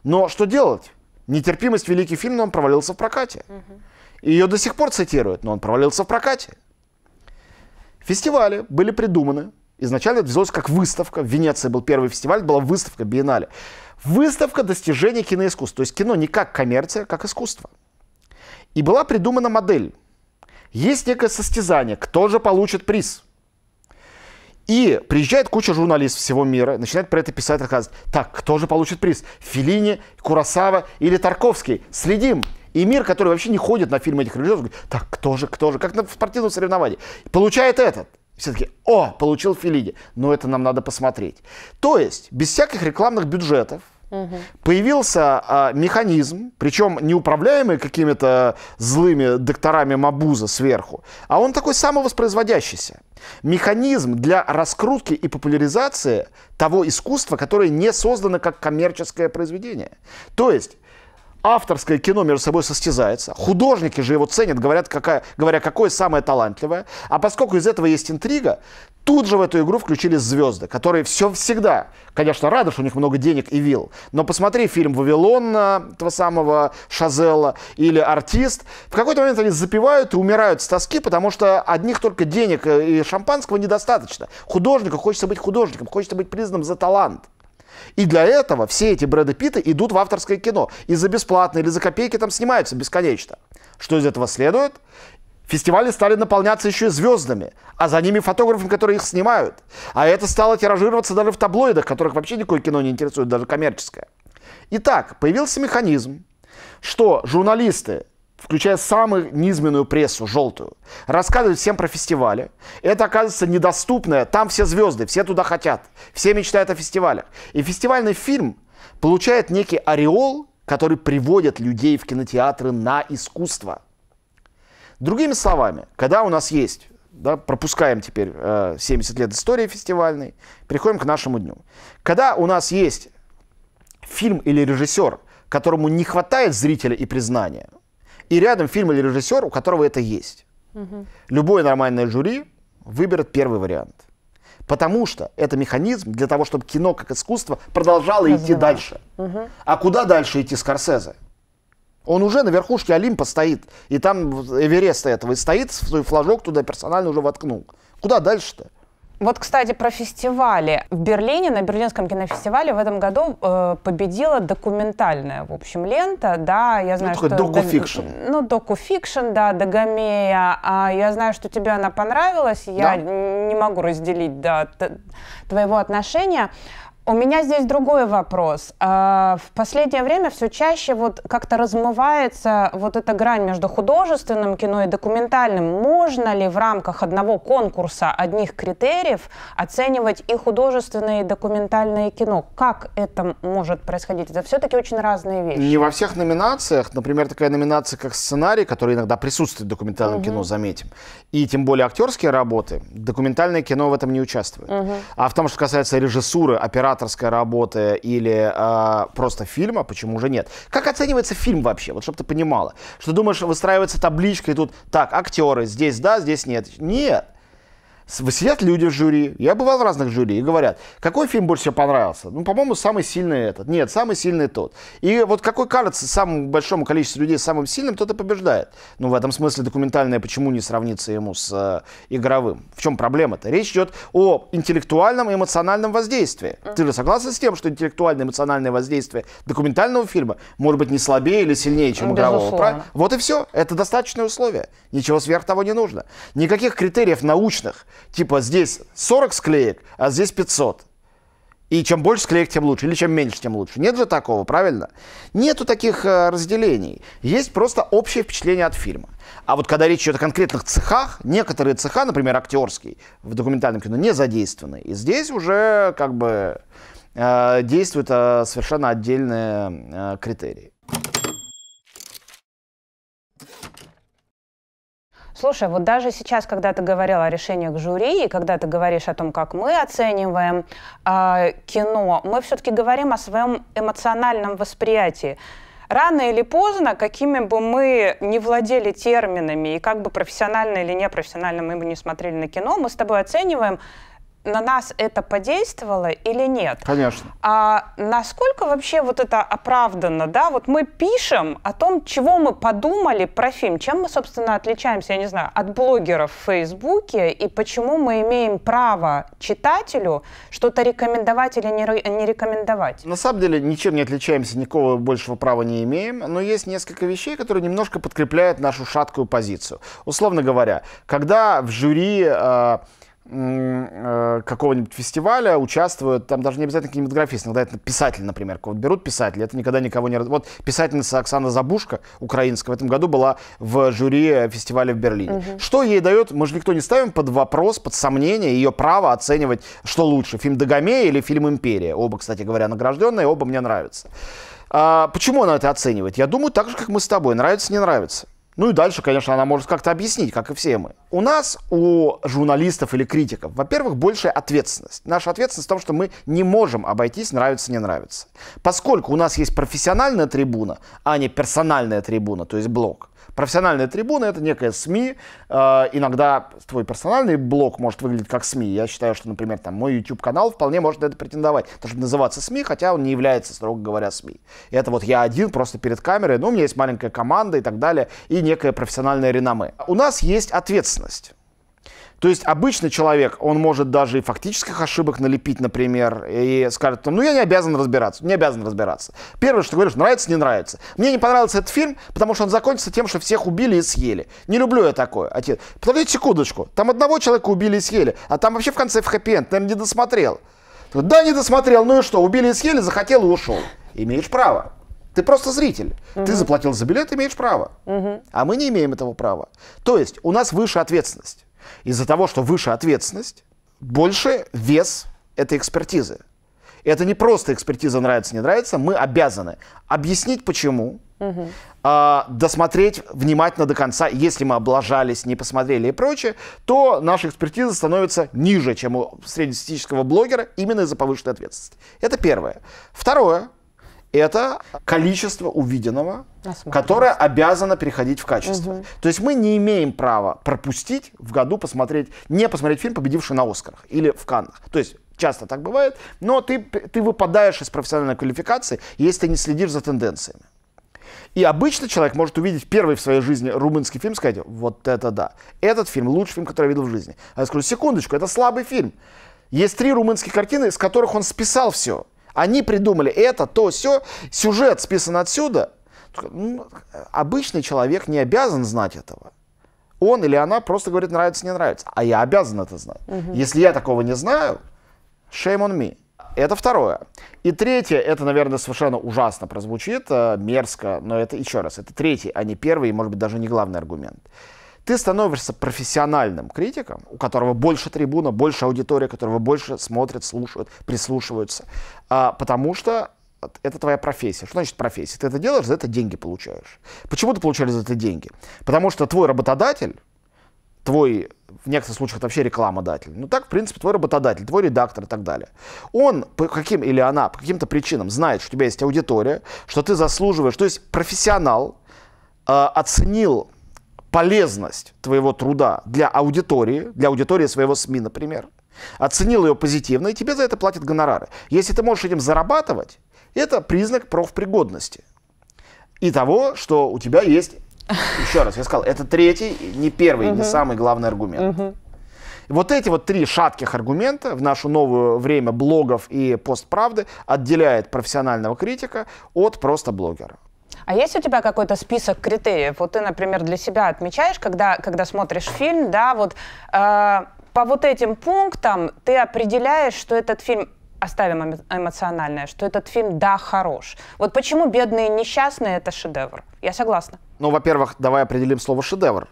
Но что делать? Нетерпимость великий фильм, но он провалился в прокате. И ее до сих пор цитируют, но он провалился в прокате. Фестивали были придуманы. Изначально это взялось как выставка. В Венеции был первый фестиваль, была выставка биеннале. Выставка достижений киноискусства. То есть кино не как коммерция, как искусство. И была придумана модель. Есть некое состязание, кто же получит приз – и приезжает куча журналистов всего мира, начинает про это писать, рассказывать. Так, кто же получит приз? Филини, Курасава или Тарковский? Следим. И мир, который вообще не ходит на фильмы этих режиссеров, говорит, так, кто же, кто же, как на спортивном соревновании. Получает этот. Все-таки, о, получил Филини. Но это нам надо посмотреть. То есть, без всяких рекламных бюджетов, Угу. Появился а, механизм, причем не управляемый какими-то злыми докторами Мабуза сверху, а он такой самовоспроизводящийся. Механизм для раскрутки и популяризации того искусства, которое не создано как коммерческое произведение. То есть авторское кино между собой состязается. Художники же его ценят, говорят, какая, говоря, какое самое талантливое. А поскольку из этого есть интрига, тут же в эту игру включились звезды, которые все всегда, конечно, рады, что у них много денег и вил. Но посмотри фильм «Вавилон» того самого Шазела или «Артист». В какой-то момент они запивают и умирают с тоски, потому что одних только денег и шампанского недостаточно. Художнику хочется быть художником, хочется быть признанным за талант. И для этого все эти Брэды Питты идут в авторское кино. И за бесплатно или за копейки там снимаются бесконечно. Что из этого следует? Фестивали стали наполняться еще и звездами, а за ними фотографами, которые их снимают. А это стало тиражироваться даже в таблоидах, которых вообще никакое кино не интересует, даже коммерческое. Итак, появился механизм, что журналисты включая самую низменную прессу, желтую, рассказывают всем про фестивали. Это оказывается недоступное. Там все звезды, все туда хотят, все мечтают о фестивалях. И фестивальный фильм получает некий ореол, который приводит людей в кинотеатры на искусство. Другими словами, когда у нас есть да, пропускаем теперь э, 70 лет истории фестивальной, переходим к нашему дню. Когда у нас есть фильм или режиссер, которому не хватает зрителя и признания – и рядом фильм или режиссер, у которого это есть. Угу. Любое нормальное жюри выберет первый вариант. Потому что это механизм для того, чтобы кино как искусство продолжало Развивать. идти дальше. Угу. А куда дальше идти Скорсезе? Он уже на верхушке Олимпа стоит, и там Эвереста этого и стоит, свой флажок туда персонально уже воткнул. Куда дальше-то? Вот, кстати, про фестивали. В Берлине, на Берлинском кинофестивале в этом году э, победила документальная, в общем, лента. Да, я ну, знаю, ну, что... Докуфикшн. Ну, докуфикшн, да, Дагомея. А я знаю, что тебе она понравилась. Я да. не могу разделить да, твоего отношения. У меня здесь другой вопрос. А, в последнее время все чаще вот как-то размывается вот эта грань между художественным кино и документальным. Можно ли в рамках одного конкурса, одних критериев оценивать и художественное, и документальное кино? Как это может происходить? Это все-таки очень разные вещи. Не во всех номинациях. Например, такая номинация, как сценарий, который иногда присутствует в документальном угу. кино, заметим. И тем более актерские работы. Документальное кино в этом не участвует. Угу. А в том, что касается режиссуры, оператора операторской работы или э, просто фильма, почему же нет? Как оценивается фильм вообще? Вот чтобы ты понимала. Что думаешь, выстраивается табличка и тут, так, актеры, здесь да, здесь нет. Нет. Сидят люди в жюри, я бывал в разных жюри, и говорят, какой фильм больше всего понравился? Ну, по-моему, самый сильный этот. Нет, самый сильный тот. И вот какой кажется самому большому количеству людей самым сильным, тот и побеждает. Ну, в этом смысле документальное почему не сравнится ему с э, игровым? В чем проблема-то? Речь идет о интеллектуальном и эмоциональном воздействии. Ты же согласен с тем, что интеллектуальное и эмоциональное воздействие документального фильма может быть не слабее или сильнее, чем ну, Безусловно. игрового? Правильно? Вот и все. Это достаточное условие. Ничего сверх того не нужно. Никаких критериев научных Типа здесь 40 склеек, а здесь 500. И чем больше склеек, тем лучше. Или чем меньше, тем лучше. Нет же такого, правильно? Нету таких э, разделений. Есть просто общее впечатление от фильма. А вот когда речь идет о конкретных цехах, некоторые цеха, например, актерский, в документальном кино не задействованы. И здесь уже как бы э, действуют э, совершенно отдельные критерии. Слушай, вот даже сейчас, когда ты говорила о решениях жюри, и когда ты говоришь о том, как мы оцениваем э, кино, мы все-таки говорим о своем эмоциональном восприятии. Рано или поздно, какими бы мы не владели терминами, и как бы профессионально или непрофессионально мы бы не смотрели на кино, мы с тобой оцениваем на нас это подействовало или нет. Конечно. А насколько вообще вот это оправдано, да? Вот мы пишем о том, чего мы подумали про фильм, чем мы, собственно, отличаемся, я не знаю, от блогеров в Фейсбуке, и почему мы имеем право читателю что-то рекомендовать или не, не рекомендовать? На самом деле ничем не отличаемся, никакого большего права не имеем, но есть несколько вещей, которые немножко подкрепляют нашу шаткую позицию. Условно говоря, когда в жюри... Э, Э, какого-нибудь фестиваля участвуют, там даже не обязательно кинематографист, иногда это писатель, например, вот берут писатели, это никогда никого не... Вот писательница Оксана Забушка, украинская, в этом году была в жюри фестиваля в Берлине. Угу. Что ей дает, мы же никто не ставим под вопрос, под сомнение ее право оценивать, что лучше, фильм Дагоме или фильм «Империя». Оба, кстати говоря, награжденные, оба мне нравятся. А, почему она это оценивает? Я думаю, так же, как мы с тобой, нравится, не нравится. Ну и дальше, конечно, она может как-то объяснить, как и все мы. У нас, у журналистов или критиков, во-первых, большая ответственность. Наша ответственность в том, что мы не можем обойтись, нравится, не нравится. Поскольку у нас есть профессиональная трибуна, а не персональная трибуна, то есть блог, Профессиональная трибуна — это некая СМИ. Э, иногда твой персональный блог может выглядеть как СМИ. Я считаю, что, например, там мой YouTube-канал вполне может на это претендовать. Это чтобы называться СМИ, хотя он не является, строго говоря, СМИ. И это вот я один просто перед камерой, но ну, у меня есть маленькая команда и так далее, и некое профессиональное реноме. У нас есть ответственность. То есть обычный человек, он может даже и фактических ошибок налепить, например, и скажет, ну я не обязан разбираться, не обязан разбираться. Первое, что ты говоришь, нравится, не нравится. Мне не понравился этот фильм, потому что он закончится тем, что всех убили и съели. Не люблю я такое, отец. Подождите секундочку, там одного человека убили и съели, а там вообще в конце в хэппи-энд, наверное, не досмотрел. Да, не досмотрел, ну и что, убили и съели, захотел и ушел. Имеешь право. Ты просто зритель. Угу. Ты заплатил за билет, имеешь право. Угу. А мы не имеем этого права. То есть у нас выше ответственность. Из-за того, что выше ответственность, больше вес этой экспертизы. И это не просто экспертиза нравится, не нравится, мы обязаны объяснить почему, угу. досмотреть внимательно до конца, если мы облажались, не посмотрели и прочее, то наша экспертиза становится ниже, чем у среднестатистического блогера именно из-за повышенной ответственности. Это первое. Второе, это количество увиденного, которое обязано переходить в качество. Угу. То есть мы не имеем права пропустить в году посмотреть, не посмотреть фильм, победивший на Оскарах или в Каннах. То есть часто так бывает, но ты, ты выпадаешь из профессиональной квалификации, если ты не следишь за тенденциями. И обычно человек может увидеть первый в своей жизни румынский фильм и сказать, вот это да, этот фильм лучший фильм, который я видел в жизни. А я скажу, секундочку, это слабый фильм. Есть три румынские картины, из которых он списал все. Они придумали это, то, все, сюжет списан отсюда. Ну, обычный человек не обязан знать этого. Он или она просто говорит, нравится, не нравится. А я обязан это знать. Угу. Если я такого не знаю, shame on me. Это второе. И третье, это, наверное, совершенно ужасно прозвучит, э, мерзко, но это еще раз, это третий, а не первый, и, может быть, даже не главный аргумент ты становишься профессиональным критиком, у которого больше трибуна, больше аудитория, которого больше смотрят, слушают, прислушиваются, а, потому что это твоя профессия. Что значит профессия? Ты это делаешь, за это деньги получаешь. Почему ты получаешь за это деньги? Потому что твой работодатель, твой, в некоторых случаях это вообще рекламодатель, ну так, в принципе, твой работодатель, твой редактор и так далее, он по каким или она, по каким-то причинам знает, что у тебя есть аудитория, что ты заслуживаешь, то есть профессионал э, оценил полезность твоего труда для аудитории, для аудитории своего СМИ, например, оценил ее позитивно, и тебе за это платят гонорары. Если ты можешь этим зарабатывать, это признак профпригодности. И того, что у тебя есть, еще раз, я сказал, это третий, не первый, не самый главный аргумент. Вот эти вот три шатких аргумента в наше новое время блогов и постправды отделяет профессионального критика от просто блогера. А есть у тебя какой-то список критериев? Вот ты, например, для себя отмечаешь, когда, когда смотришь фильм, да, вот э, по вот этим пунктам ты определяешь, что этот фильм оставим эмоциональное, что этот фильм, да, хорош. Вот почему «Бедные и несчастные» — это шедевр? Я согласна. Ну, во-первых, давай определим слово «шедевр».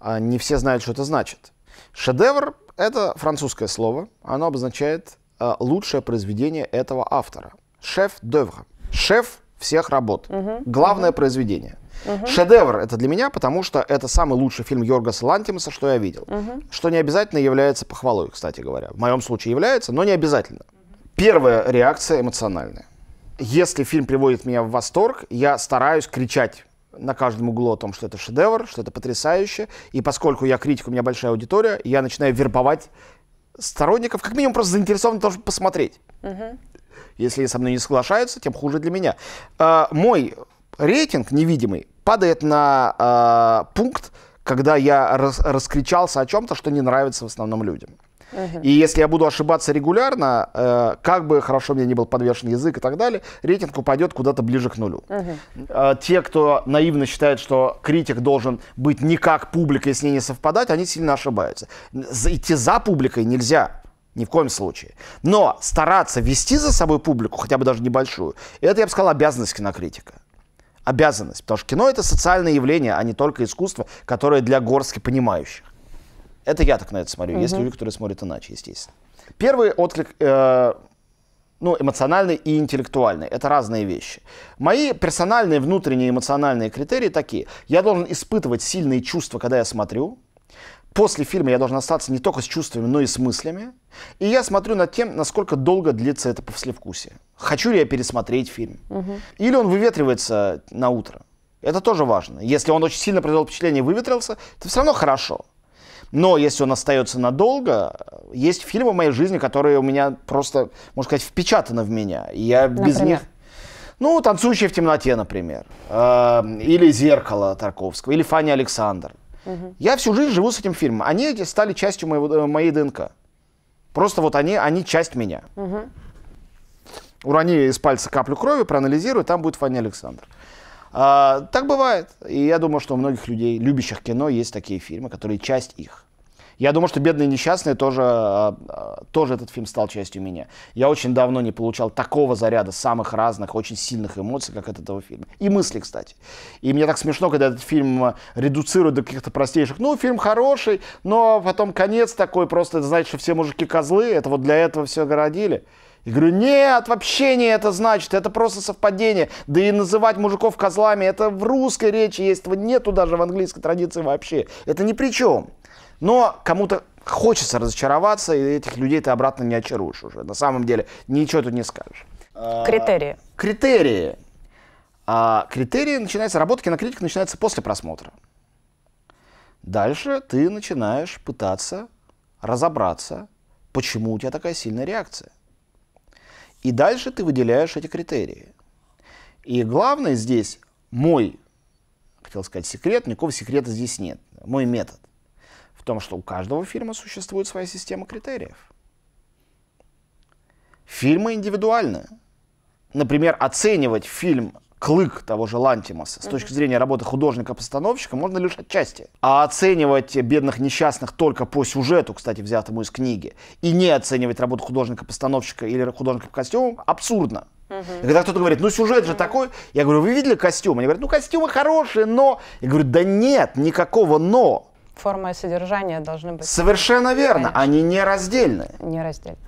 А, не все знают, что это значит. Шедевр — это французское слово. Оно обозначает э, лучшее произведение этого автора. Шеф-девр. Шеф всех работ. Угу. Главное угу. произведение. Угу. Шедевр это для меня, потому что это самый лучший фильм Йоргаса Лантимаса, что я видел. Угу. Что не обязательно является похвалой, кстати говоря. В моем случае является, но не обязательно. Первая реакция эмоциональная. Если фильм приводит меня в восторг, я стараюсь кричать на каждом углу о том, что это шедевр, что это потрясающе. И поскольку я критик, у меня большая аудитория, я начинаю вербовать сторонников, как минимум просто заинтересован в посмотреть. Угу. Если со мной не соглашаются, тем хуже для меня. Э, мой рейтинг невидимый падает на э, пункт, когда я рас, раскричался о чем-то, что не нравится в основном людям. И если я буду ошибаться регулярно, э, как бы хорошо мне не был подвешен язык и так далее, рейтинг упадет куда-то ближе к нулю. Э, те, кто наивно считает, что критик должен быть не как публика и не совпадать, они сильно ошибаются. Идти за публикой нельзя. Ни в коем случае. Но стараться вести за собой публику, хотя бы даже небольшую, это, я бы сказал, обязанность кинокритика. Обязанность. Потому что кино — это социальное явление, а не только искусство, которое для горстки понимающих. Это я так на это смотрю. Угу. Есть люди, которые смотрят иначе, естественно. Первый отклик э ну, эмоциональный и интеллектуальный. Это разные вещи. Мои персональные внутренние эмоциональные критерии такие. Я должен испытывать сильные чувства, когда я смотрю после фильма я должен остаться не только с чувствами, но и с мыслями. И я смотрю над тем, насколько долго длится это послевкусие. Хочу ли я пересмотреть фильм? Угу. Или он выветривается на утро. Это тоже важно. Если он очень сильно произвел впечатление и выветрился, это все равно хорошо. Но если он остается надолго, есть фильмы в моей жизни, которые у меня просто, можно сказать, впечатаны в меня. И я Например? без них ну, «Танцующие в темноте», например. Эм, или «Зеркало» Тарковского, или «Фаня Александр». Угу. Я всю жизнь живу с этим фильмом. Они стали частью моего, э, моей ДНК. Просто вот они, они часть меня. Угу. Урони из пальца каплю крови, проанализируй, там будет Фаня Александр. А, так бывает. И я думаю, что у многих людей, любящих кино, есть такие фильмы, которые часть их. Я думаю, что «Бедные несчастные» тоже, а, а, тоже этот фильм стал частью меня. Я очень давно не получал такого заряда самых разных, очень сильных эмоций, как от этого фильма. И мысли, кстати. И мне так смешно, когда этот фильм а, редуцируют до каких-то простейших. Ну, фильм хороший, но потом конец такой, просто это значит, что все мужики козлы, это вот для этого все городили. И говорю, нет, вообще не это значит, это просто совпадение. Да и называть мужиков козлами, это в русской речи есть, этого нету даже в английской традиции вообще. Это ни при чем. Но кому-то хочется разочароваться, и этих людей ты обратно не очаруешь уже. На самом деле, ничего тут не скажешь. А, критерии. Критерии. А, критерии начинаются, работа кинокритика начинается после просмотра. Дальше ты начинаешь пытаться разобраться, почему у тебя такая сильная реакция. И дальше ты выделяешь эти критерии. И главное здесь мой, хотел сказать, секрет, никакого секрета здесь нет. Мой метод в том, что у каждого фильма существует своя система критериев. Фильмы индивидуальны. Например, оценивать фильм клык того же Лантимаса с точки зрения работы художника-постановщика можно лишь отчасти. А оценивать бедных несчастных только по сюжету, кстати, взятому из книги, и не оценивать работу художника-постановщика или художника по костюмам абсурдно. И когда кто-то говорит, ну сюжет же такой, я говорю, вы видели костюм? Они говорят, ну костюмы хорошие, но... Я говорю, да нет, никакого но. Форма и содержание должны быть... Совершенно верно, Конечно. они не раздельны. Не раздельны.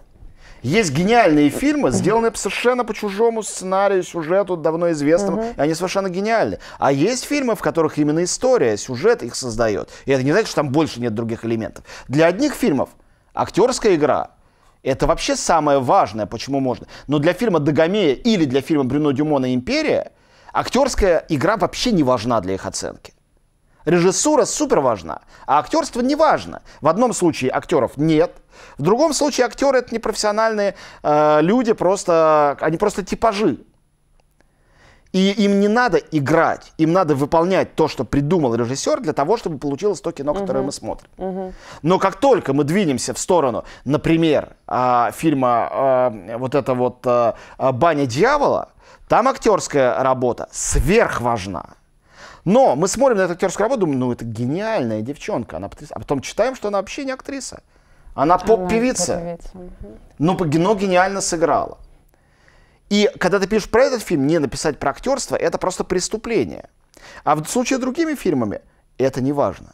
Есть гениальные фильмы, сделанные совершенно по чужому сценарию, сюжету, давно известному, угу. и они совершенно гениальны. А есть фильмы, в которых именно история, сюжет их создает. И это не значит, что там больше нет других элементов. Для одних фильмов актерская игра – это вообще самое важное, почему можно. Но для фильма «Дагомея» или для фильма Брюно Дюмона «Империя» актерская игра вообще не важна для их оценки. Режиссура супер важна, а актерство не важно. В одном случае актеров нет, в другом случае актеры это непрофессиональные э, люди, просто они просто типажи. И им не надо играть, им надо выполнять то, что придумал режиссер, для того, чтобы получилось то кино, которое угу. мы смотрим. Угу. Но как только мы двинемся в сторону, например, э, фильма э, вот это вот э, «Баня дьявола», там актерская работа сверхважна. Но мы смотрим на эту актерскую работу, думаем, ну это гениальная девчонка, она актриса. А потом читаем, что она вообще не актриса. Она поп-певица. Но, ну, но гениально сыграла. И когда ты пишешь про этот фильм, не написать про актерство, это просто преступление. А в случае с другими фильмами это не важно.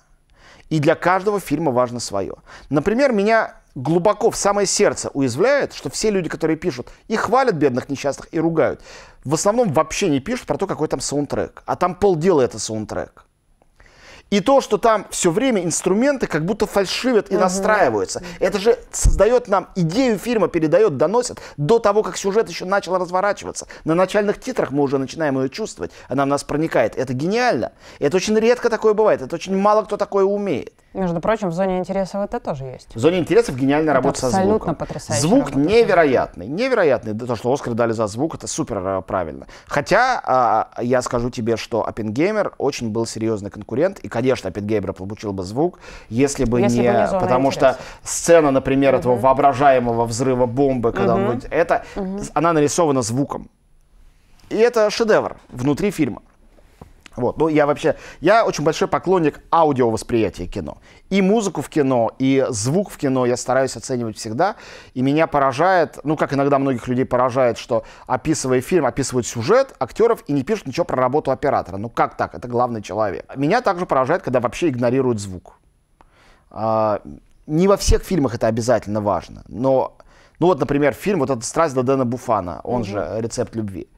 И для каждого фильма важно свое. Например, меня глубоко в самое сердце уязвляет, что все люди, которые пишут, и хвалят бедных несчастных, и ругают в основном вообще не пишут про то, какой там саундтрек. А там полдела это саундтрек. И то, что там все время инструменты как будто фальшивят и угу. настраиваются. Это же создает нам идею фильма, передает, доносит до того, как сюжет еще начал разворачиваться. На начальных титрах мы уже начинаем ее чувствовать. Она в нас проникает. Это гениально. Это очень редко такое бывает. Это очень мало кто такое умеет. Между прочим, в зоне интересов это тоже есть. В зоне интересов гениальная это работа со звуком. Абсолютно потрясающе. Звук работа. невероятный. Невероятный. То, что Оскар дали за звук, это супер э, правильно. Хотя а, я скажу тебе, что Оппенгеймер очень был серьезный конкурент. И, конечно, Оппенгеймер получил бы звук, если бы если не... Бы не потому интересов. что сцена, например, угу. этого воображаемого взрыва бомбы, когда угу. он... Это... Угу. Она нарисована звуком. И это шедевр внутри фильма. Вот. Ну, я вообще, я очень большой поклонник аудиовосприятия кино. И музыку в кино, и звук в кино я стараюсь оценивать всегда. И меня поражает, ну, как иногда многих людей поражает, что описывая фильм, описывают сюжет актеров и не пишут ничего про работу оператора. Ну, как так? Это главный человек. Меня также поражает, когда вообще игнорируют звук. А, не во всех фильмах это обязательно важно, но... Ну вот, например, фильм, вот этот «Страсть до Дэна Буфана», он угу. же «Рецепт любви»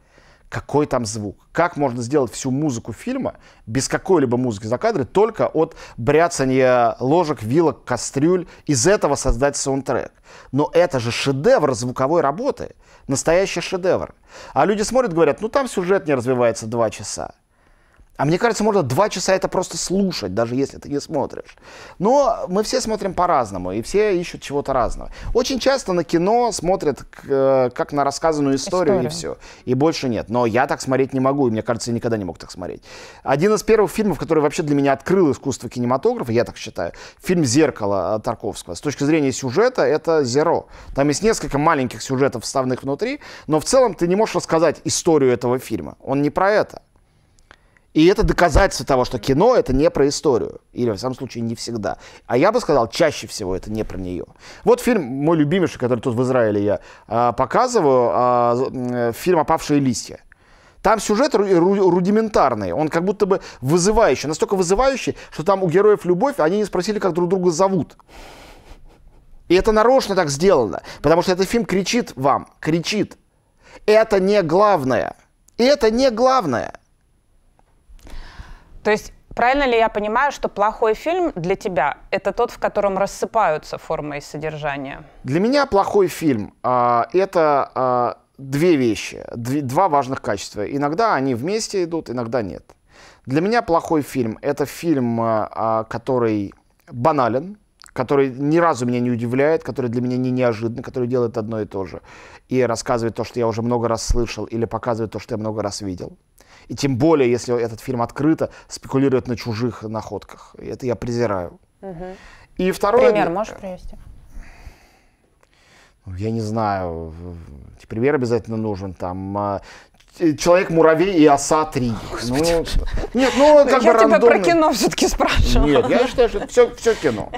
какой там звук. Как можно сделать всю музыку фильма без какой-либо музыки за кадры, только от бряцания ложек, вилок, кастрюль, из этого создать саундтрек. Но это же шедевр звуковой работы, настоящий шедевр. А люди смотрят, говорят, ну там сюжет не развивается два часа. А мне кажется, можно два часа это просто слушать, даже если ты не смотришь. Но мы все смотрим по-разному, и все ищут чего-то разного. Очень часто на кино смотрят э, как на рассказанную историю, История. и все. И больше нет. Но я так смотреть не могу, и мне кажется, я никогда не мог так смотреть. Один из первых фильмов, который вообще для меня открыл искусство кинематографа, я так считаю, фильм «Зеркало» Тарковского. С точки зрения сюжета это «Зеро». Там есть несколько маленьких сюжетов, вставных внутри, но в целом ты не можешь рассказать историю этого фильма. Он не про это. И это доказательство того, что кино это не про историю. Или, в самом случае, не всегда. А я бы сказал, чаще всего это не про нее. Вот фильм мой любимейший, который тут в Израиле я а, показываю, а, э, фильм «Опавшие листья». Там сюжет ру- ру- рудиментарный, он как будто бы вызывающий, настолько вызывающий, что там у героев любовь, они не спросили, как друг друга зовут. И это нарочно так сделано, потому что этот фильм кричит вам, кричит. Это не главное. И это не главное. То есть правильно ли я понимаю, что плохой фильм для тебя — это тот, в котором рассыпаются формы и содержание? Для меня плохой фильм а, — это а, две вещи, дв два важных качества. Иногда они вместе идут, иногда нет. Для меня плохой фильм — это фильм, а, а, который банален, который ни разу меня не удивляет, который для меня не неожиданный, который делает одно и то же. И рассказывает то, что я уже много раз слышал, или показывает то, что я много раз видел. И тем более, если этот фильм открыто спекулирует на чужих находках. Это я презираю. Угу. И второе... Пример можешь привести? Ну, я не знаю. Пример обязательно нужен. Там а, Человек, муравей и оса 3. Ну, Господи. Ну, нет, ну как я бы тебя рандомный. про кино все-таки спрашивала. Нет, я считаю, что это все, все кино.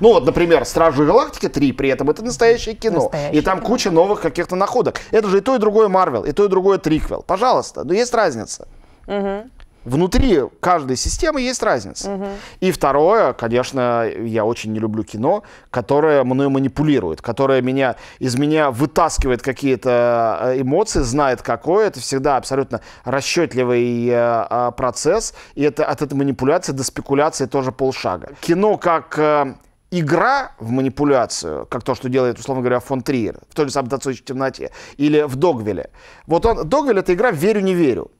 Ну вот, например, «Стражи Галактики 3», при этом это настоящее кино. Настоящее. И там куча новых каких-то находок. Это же и то, и другое Марвел, и то, и другое Триквел. Пожалуйста, но ну, есть разница. Угу. Внутри каждой системы есть разница. Угу. И второе, конечно, я очень не люблю кино, которое мной манипулирует, которое меня, из меня вытаскивает какие-то э, эмоции, знает какое. Это всегда абсолютно расчетливый э, э, процесс. И это, от этой манипуляции до спекуляции тоже полшага. Кино как э, игра в манипуляцию, как то, что делает, условно говоря, фон Триер, в той же самой «Танцующей темноте», или в «Догвиле». Вот он, «Догвиль» — это игра «верю-не верю».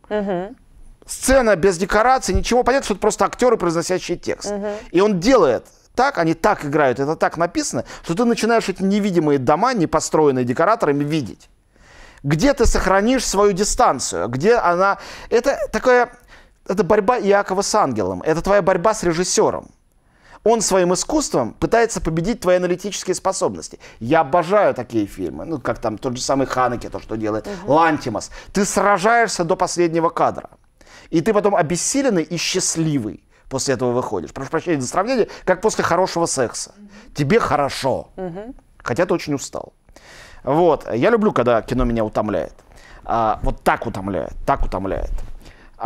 Сцена без декораций, ничего. Понятно, что это просто актеры, произносящие текст. Угу. И он делает так, они так играют, это так написано, что ты начинаешь эти невидимые дома, не построенные декораторами, видеть. Где ты сохранишь свою дистанцию, где она... Это такая... Это борьба Иакова с ангелом, это твоя борьба с режиссером он своим искусством пытается победить твои аналитические способности. Я обожаю такие фильмы, ну, как там тот же самый Ханеке, то, что делает угу. Лантимас. Ты сражаешься до последнего кадра. И ты потом обессиленный и счастливый после этого выходишь. Прошу прощения за сравнение, как после хорошего секса. Тебе хорошо, угу. хотя ты очень устал. Вот, я люблю, когда кино меня утомляет. А, вот так утомляет, так утомляет.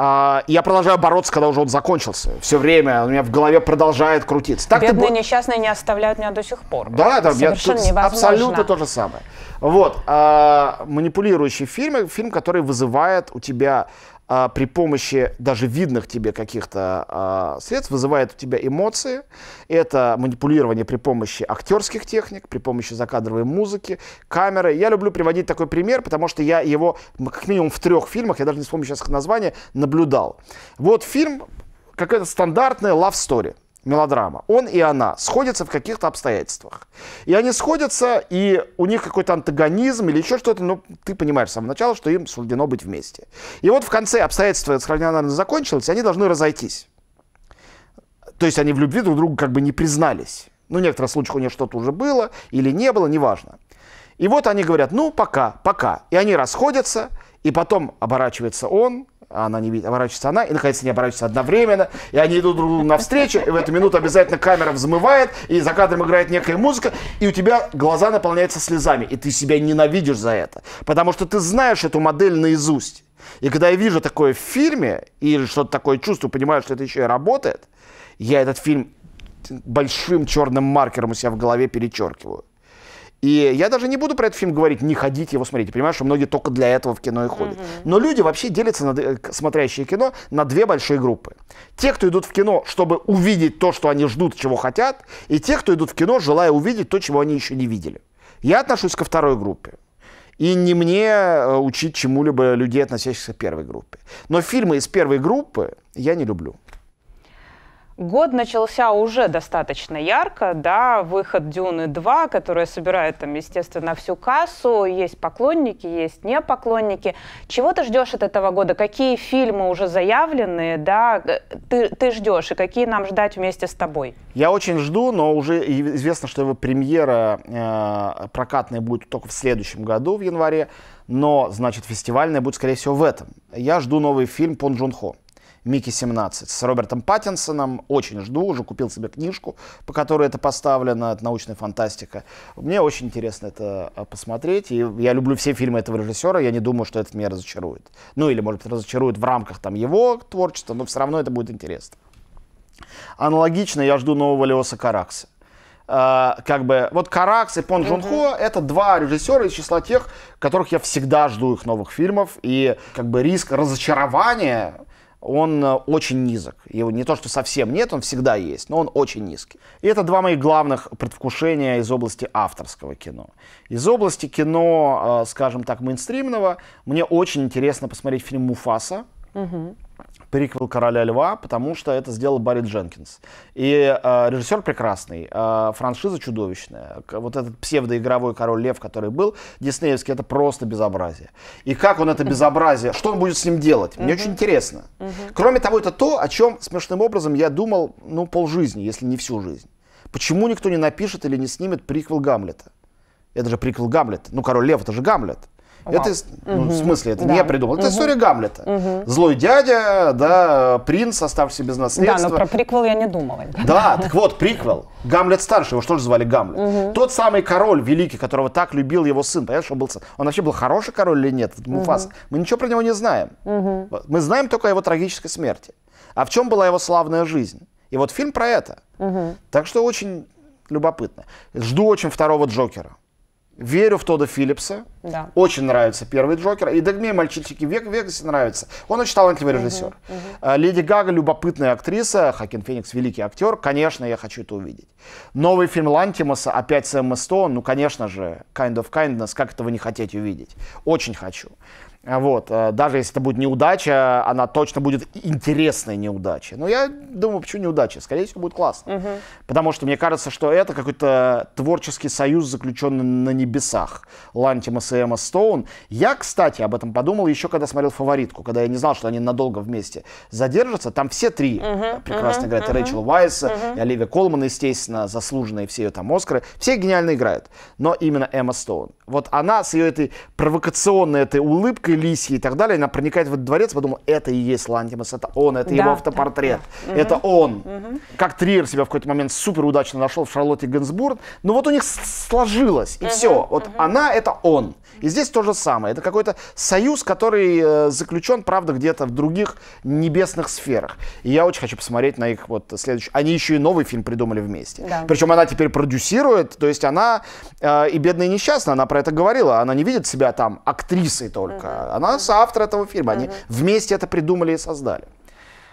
А, я продолжаю бороться, когда уже он закончился. Все время у меня в голове продолжает крутиться. Так Бедные ты... несчастные не оставляют меня до сих пор. Да, это Совершенно я, абсолютно то же самое. Вот, а, манипулирующий фильм, фильм, который вызывает у тебя а, при помощи даже видных тебе каких-то а, средств вызывает у тебя эмоции. Это манипулирование при помощи актерских техник, при помощи закадровой музыки, камеры. Я люблю приводить такой пример, потому что я его как минимум в трех фильмах, я даже не вспомню сейчас их название, наблюдал. Вот фильм, какая-то стандартная love story мелодрама. Он и она сходятся в каких-то обстоятельствах. И они сходятся, и у них какой-то антагонизм или еще что-то, но ты понимаешь с самого начала, что им суждено быть вместе. И вот в конце обстоятельства сравнительно закончились, они должны разойтись. То есть они в любви друг другу как бы не признались. Ну, в некоторых случаях у них что-то уже было или не было, неважно. И вот они говорят, ну, пока, пока. И они расходятся, и потом оборачивается он, а она не видит, оборачивается она, и наконец они оборачиваются одновременно, и они идут друг другу навстречу, и в эту минуту обязательно камера взмывает, и за кадром играет некая музыка, и у тебя глаза наполняются слезами, и ты себя ненавидишь за это, потому что ты знаешь эту модель наизусть. И когда я вижу такое в фильме, или что-то такое чувствую, понимаю, что это еще и работает, я этот фильм большим черным маркером у себя в голове перечеркиваю. И я даже не буду про этот фильм говорить, не ходите его смотреть. понимаешь, что многие только для этого в кино и ходят. Угу. Но люди вообще делятся, на, э, смотрящие кино, на две большие группы. Те, кто идут в кино, чтобы увидеть то, что они ждут, чего хотят, и те, кто идут в кино, желая увидеть то, чего они еще не видели. Я отношусь ко второй группе. И не мне э, учить чему-либо людей, относящихся к первой группе. Но фильмы из первой группы я не люблю. Год начался уже достаточно ярко, да, выход «Дюны 2», которая собирает там, естественно, всю кассу, есть поклонники, есть не поклонники. Чего ты ждешь от этого года? Какие фильмы уже заявлены, да, ты, ты ждешь, и какие нам ждать вместе с тобой? Я очень жду, но уже известно, что его премьера э, прокатная будет только в следующем году, в январе, но, значит, фестивальная будет, скорее всего, в этом. Я жду новый фильм Пон Джун Хо. Микки 17 с Робертом Паттинсоном. Очень жду, уже купил себе книжку, по которой это поставлено, это научная фантастика. Мне очень интересно это а, посмотреть, и я люблю все фильмы этого режиссера, я не думаю, что это меня разочарует. Ну или, может быть, разочарует в рамках там его творчества, но все равно это будет интересно. Аналогично я жду нового Леоса Каракса. Uh, как бы вот Каракс и Пон Джун Хо uh-huh. это два режиссера из числа тех, которых я всегда жду их новых фильмов и как бы риск разочарования он э, очень низок. Его не то, что совсем нет, он всегда есть, но он очень низкий. И это два моих главных предвкушения из области авторского кино. Из области кино, э, скажем так, мейнстримного, мне очень интересно посмотреть фильм «Муфаса», угу приквел «Короля льва», потому что это сделал Барри Дженкинс. И э, режиссер прекрасный, э, франшиза чудовищная. Вот этот псевдоигровой «Король лев», который был, диснеевский, это просто безобразие. И как он это безобразие, что он будет с ним делать? Мне очень интересно. Кроме того, это то, о чем смешным образом я думал, ну, полжизни, если не всю жизнь. Почему никто не напишет или не снимет приквел Гамлета? Это же приквел Гамлета. Ну, король лев, это же Гамлет. Вау. Это, ну, угу. в смысле, это да. не я придумал. Это угу. история Гамлета. Угу. Злой дядя, да, принц, оставшийся без наследства. Да, но про приквел я не думала. Да, так вот, приквел. Гамлет старший, его что же звали Гамлет? Угу. Тот самый король великий, которого так любил его сын. понятно, что был Он вообще был хороший король или нет? Угу. Мы ничего про него не знаем. Угу. Мы знаем только о его трагической смерти. А в чем была его славная жизнь? И вот фильм про это. Угу. Так что очень любопытно. Жду очень второго Джокера. Верю в Тода Филлипса. Да. Очень нравится первый Джокер. И Дагме «Мальчишки век, Вегасе» нравится. Он очень талантливый режиссер. Угу, угу. Леди Гага любопытная актриса. Хакин Феникс великий актер. Конечно, я хочу это увидеть. Новый фильм Лантимаса, опять Сэм Стоун. Ну, конечно же, Kind of Kindness. Как этого не хотеть увидеть? Очень хочу. Вот. Э, даже если это будет неудача, она точно будет интересной неудачей. Но я думаю, почему неудача? Скорее всего, будет классно. Угу. Потому что мне кажется, что это какой-то творческий союз, заключенный на небесах. Лантимас и Эмма Стоун. Я, кстати, об этом подумал еще, когда смотрел «Фаворитку», когда я не знал, что они надолго вместе задержатся. Там все три угу, прекрасно угу, играют. Угу. И Рэйчел Уайс, угу. Э, и Оливия Колман, естественно, заслуженные все ее там «Оскары». Все гениально играют. Но именно Эмма Стоун. Вот она с ее этой провокационной этой улыбкой лисьей и так далее, она проникает в этот дворец, подумала, это и есть Лантимас, это он, это да, его автопортрет, да, да. это угу. он. Угу. Как Триер себя в какой-то момент супер удачно нашел в Шарлотте Генсбург. Но вот у них сложилось, и угу, все. Вот угу. она, это он. И здесь то же самое. Это какой-то союз, который э, заключен, правда, где-то в других небесных сферах. И я очень хочу посмотреть на их вот следующий. Они еще и новый фильм придумали вместе. Да. Причем она теперь продюсирует, то есть она э, и бедная и несчастная, она про это говорила, она не видит себя там актрисой только, mm-hmm. она соавтор этого фильма, mm-hmm. они вместе это придумали и создали.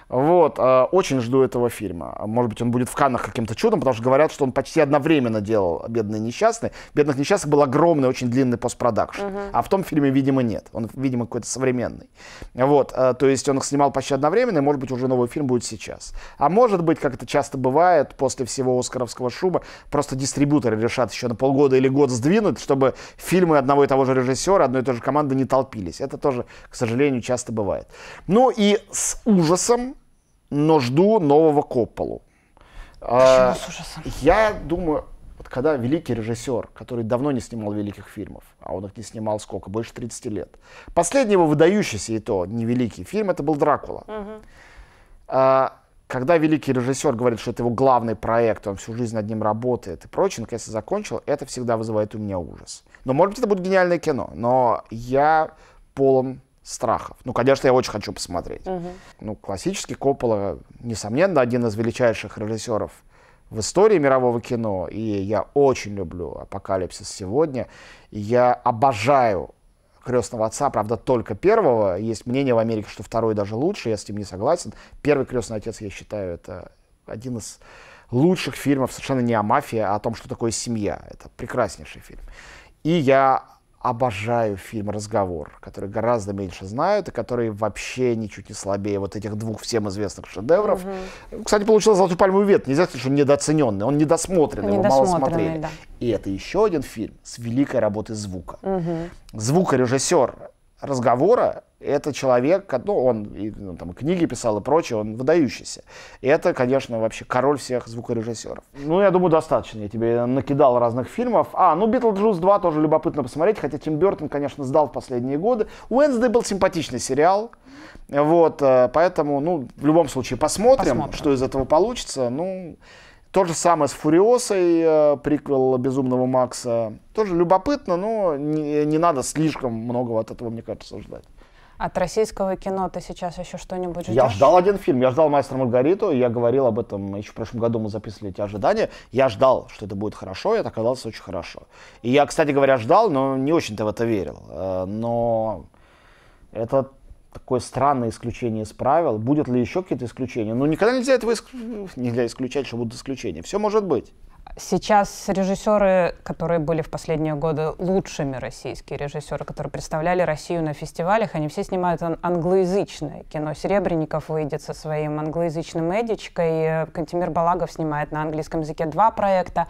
Вот, а, очень жду этого фильма. Может быть, он будет в Каннах каким-то чудом, потому что говорят, что он почти одновременно делал «Бедные несчастные». «Бедных несчастных» был огромный, очень длинный постпродакшн. Угу. А в том фильме, видимо, нет. Он, видимо, какой-то современный. Вот, а, то есть он их снимал почти одновременно, и, может быть, уже новый фильм будет сейчас. А может быть, как это часто бывает, после всего «Оскаровского шума», просто дистрибьюторы решат еще на полгода или год сдвинуть, чтобы фильмы одного и того же режиссера, одной и той же команды не толпились. Это тоже, к сожалению, часто бывает. Ну и с ужасом но жду нового Копполу. А, я думаю, вот когда великий режиссер, который давно не снимал великих фильмов, а он их не снимал сколько, больше 30 лет. Последний его выдающийся и то невеликий фильм, это был «Дракула». Угу. А, когда великий режиссер говорит, что это его главный проект, он всю жизнь над ним работает и прочее, наконец-то закончил, это всегда вызывает у меня ужас. Но, может быть, это будет гениальное кино, но я полон страхов. Ну, конечно, я очень хочу посмотреть. Угу. Ну, классический Коппола, несомненно, один из величайших режиссеров в истории мирового кино, и я очень люблю «Апокалипсис сегодня». Я обожаю крестного отца, правда, только первого. Есть мнение в Америке, что второй даже лучше, я с ним не согласен. Первый крестный отец, я считаю, это один из лучших фильмов совершенно не о мафии, а о том, что такое семья. Это прекраснейший фильм. И я обожаю фильм «Разговор», который гораздо меньше знают и который вообще ничуть не слабее вот этих двух всем известных шедевров. Угу. Кстати, получилось «Золотую пальму вет, Нельзя сказать, что он недооцененный, он недосмотренный, недосмотренный его мало смотрели. Да. И это еще один фильм с великой работой звука. Угу. Звукорежиссер «Разговора» это человек, ну, он и, ну, там, книги писал и прочее, он выдающийся. И это, конечно, вообще король всех звукорежиссеров. Ну, я думаю, достаточно. Я тебе накидал разных фильмов. А, ну, «Битлджус 2» тоже любопытно посмотреть, хотя Тим Бертон, конечно, сдал в последние годы. «Уэнсдей» был симпатичный сериал. Вот, э, поэтому, ну, в любом случае, посмотрим, посмотрим. что из этого получится. Ну, то же самое с Фуриосой, э, приквел Безумного Макса. Тоже любопытно, но не, не надо слишком многого от этого, мне кажется, ждать. От российского кино ты сейчас еще что-нибудь ждешь? Я ждал один фильм. Я ждал «Мастер Маргариту». Я говорил об этом еще в прошлом году. Мы записывали эти ожидания. Я ждал, что это будет хорошо. И это оказалось очень хорошо. И я, кстати говоря, ждал, но не очень-то в это верил. Э, но это такое странное исключение из правил. Будет ли еще какие-то исключения? Ну, никогда нельзя этого иск... нельзя исключать, что будут исключения. Все может быть. Сейчас режиссеры, которые были в последние годы лучшими российские режиссеры, которые представляли Россию на фестивалях, они все снимают ан- англоязычное кино. Серебренников выйдет со своим англоязычным Эдичкой, э, Кантимир Балагов снимает на английском языке два проекта.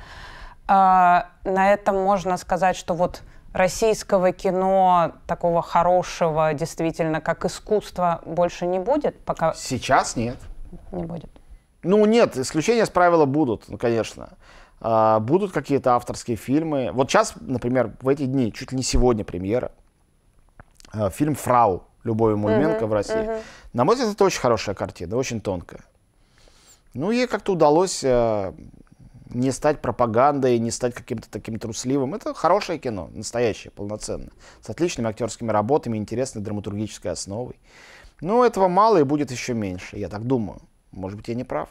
А, на этом можно сказать, что вот российского кино такого хорошего, действительно, как искусство, больше не будет? Пока... Сейчас нет. Не будет. Ну нет, исключения с правила будут, ну, конечно. А, будут какие-то авторские фильмы. Вот сейчас, например, в эти дни, чуть ли не сегодня премьера, а, фильм «Фрау» Любови Мульменко uh-huh, в России. Uh-huh. На мой взгляд, это очень хорошая картина, очень тонкая. Ну, ей как-то удалось э, не стать пропагандой, не стать каким-то таким трусливым. Это хорошее кино, настоящее, полноценное, с отличными актерскими работами, интересной драматургической основой. Но этого мало и будет еще меньше, я так думаю. Может быть, я не прав.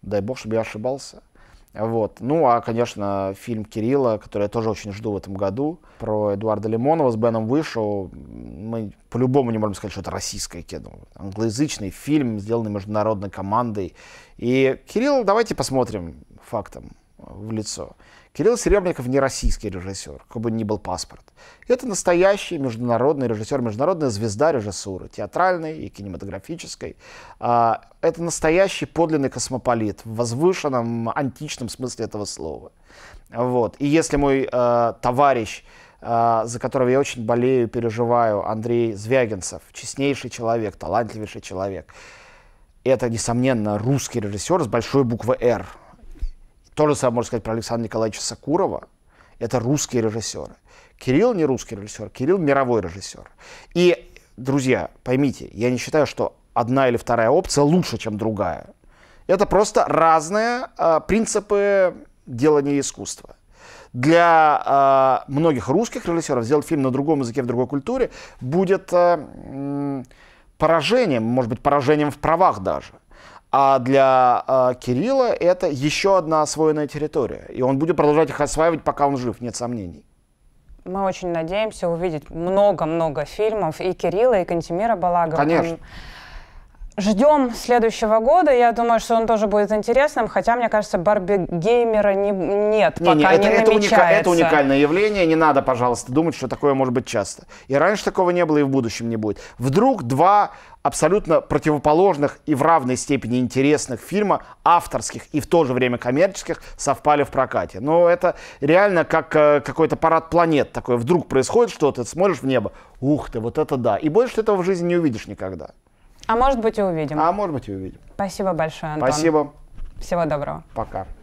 Дай бог, чтобы я ошибался. Вот. Ну, а, конечно, фильм Кирилла, который я тоже очень жду в этом году, про Эдуарда Лимонова с Беном Вышел. Мы по-любому не можем сказать, что это российское кино. Англоязычный фильм, сделанный международной командой. И Кирилл, давайте посмотрим фактом в лицо. Кирилл Серебренников не российский режиссер, как бы ни был паспорт. Это настоящий международный режиссер, международная звезда режиссуры, театральной и кинематографической. А, это настоящий подлинный космополит в возвышенном античном смысле этого слова. Вот. И если мой э, товарищ э, за которого я очень болею, переживаю, Андрей Звягинцев, честнейший человек, талантливейший человек. Это, несомненно, русский режиссер с большой буквы «Р», то же самое можно сказать про Александра Николаевича Сакурова. Это русские режиссеры. Кирилл не русский режиссер, Кирилл мировой режиссер. И, друзья, поймите, я не считаю, что одна или вторая опция лучше, чем другая. Это просто разные э, принципы делания искусства. Для э, многих русских режиссеров сделать фильм на другом языке, в другой культуре будет э, поражением, может быть, поражением в правах даже. А для э, Кирилла это еще одна освоенная территория. И он будет продолжать их осваивать, пока он жив, нет сомнений. Мы очень надеемся увидеть много-много фильмов и Кирилла, и Кантемира Балагова. Конечно. Ждем следующего года. Я думаю, что он тоже будет интересным, хотя, мне кажется, Барби Геймера не, нет, не, пока не, это, не это, уника, это уникальное явление. Не надо, пожалуйста, думать, что такое может быть часто. И раньше такого не было, и в будущем не будет. Вдруг два абсолютно противоположных и в равной степени интересных фильма, авторских и в то же время коммерческих, совпали в прокате. Но это реально как э, какой-то парад планет такой. Вдруг происходит что-то, ты смотришь в небо, ух ты, вот это да. И больше ты этого в жизни не увидишь никогда. А может быть и увидим. А может быть и увидим. Спасибо большое, Антон. Спасибо. Всего доброго. Пока.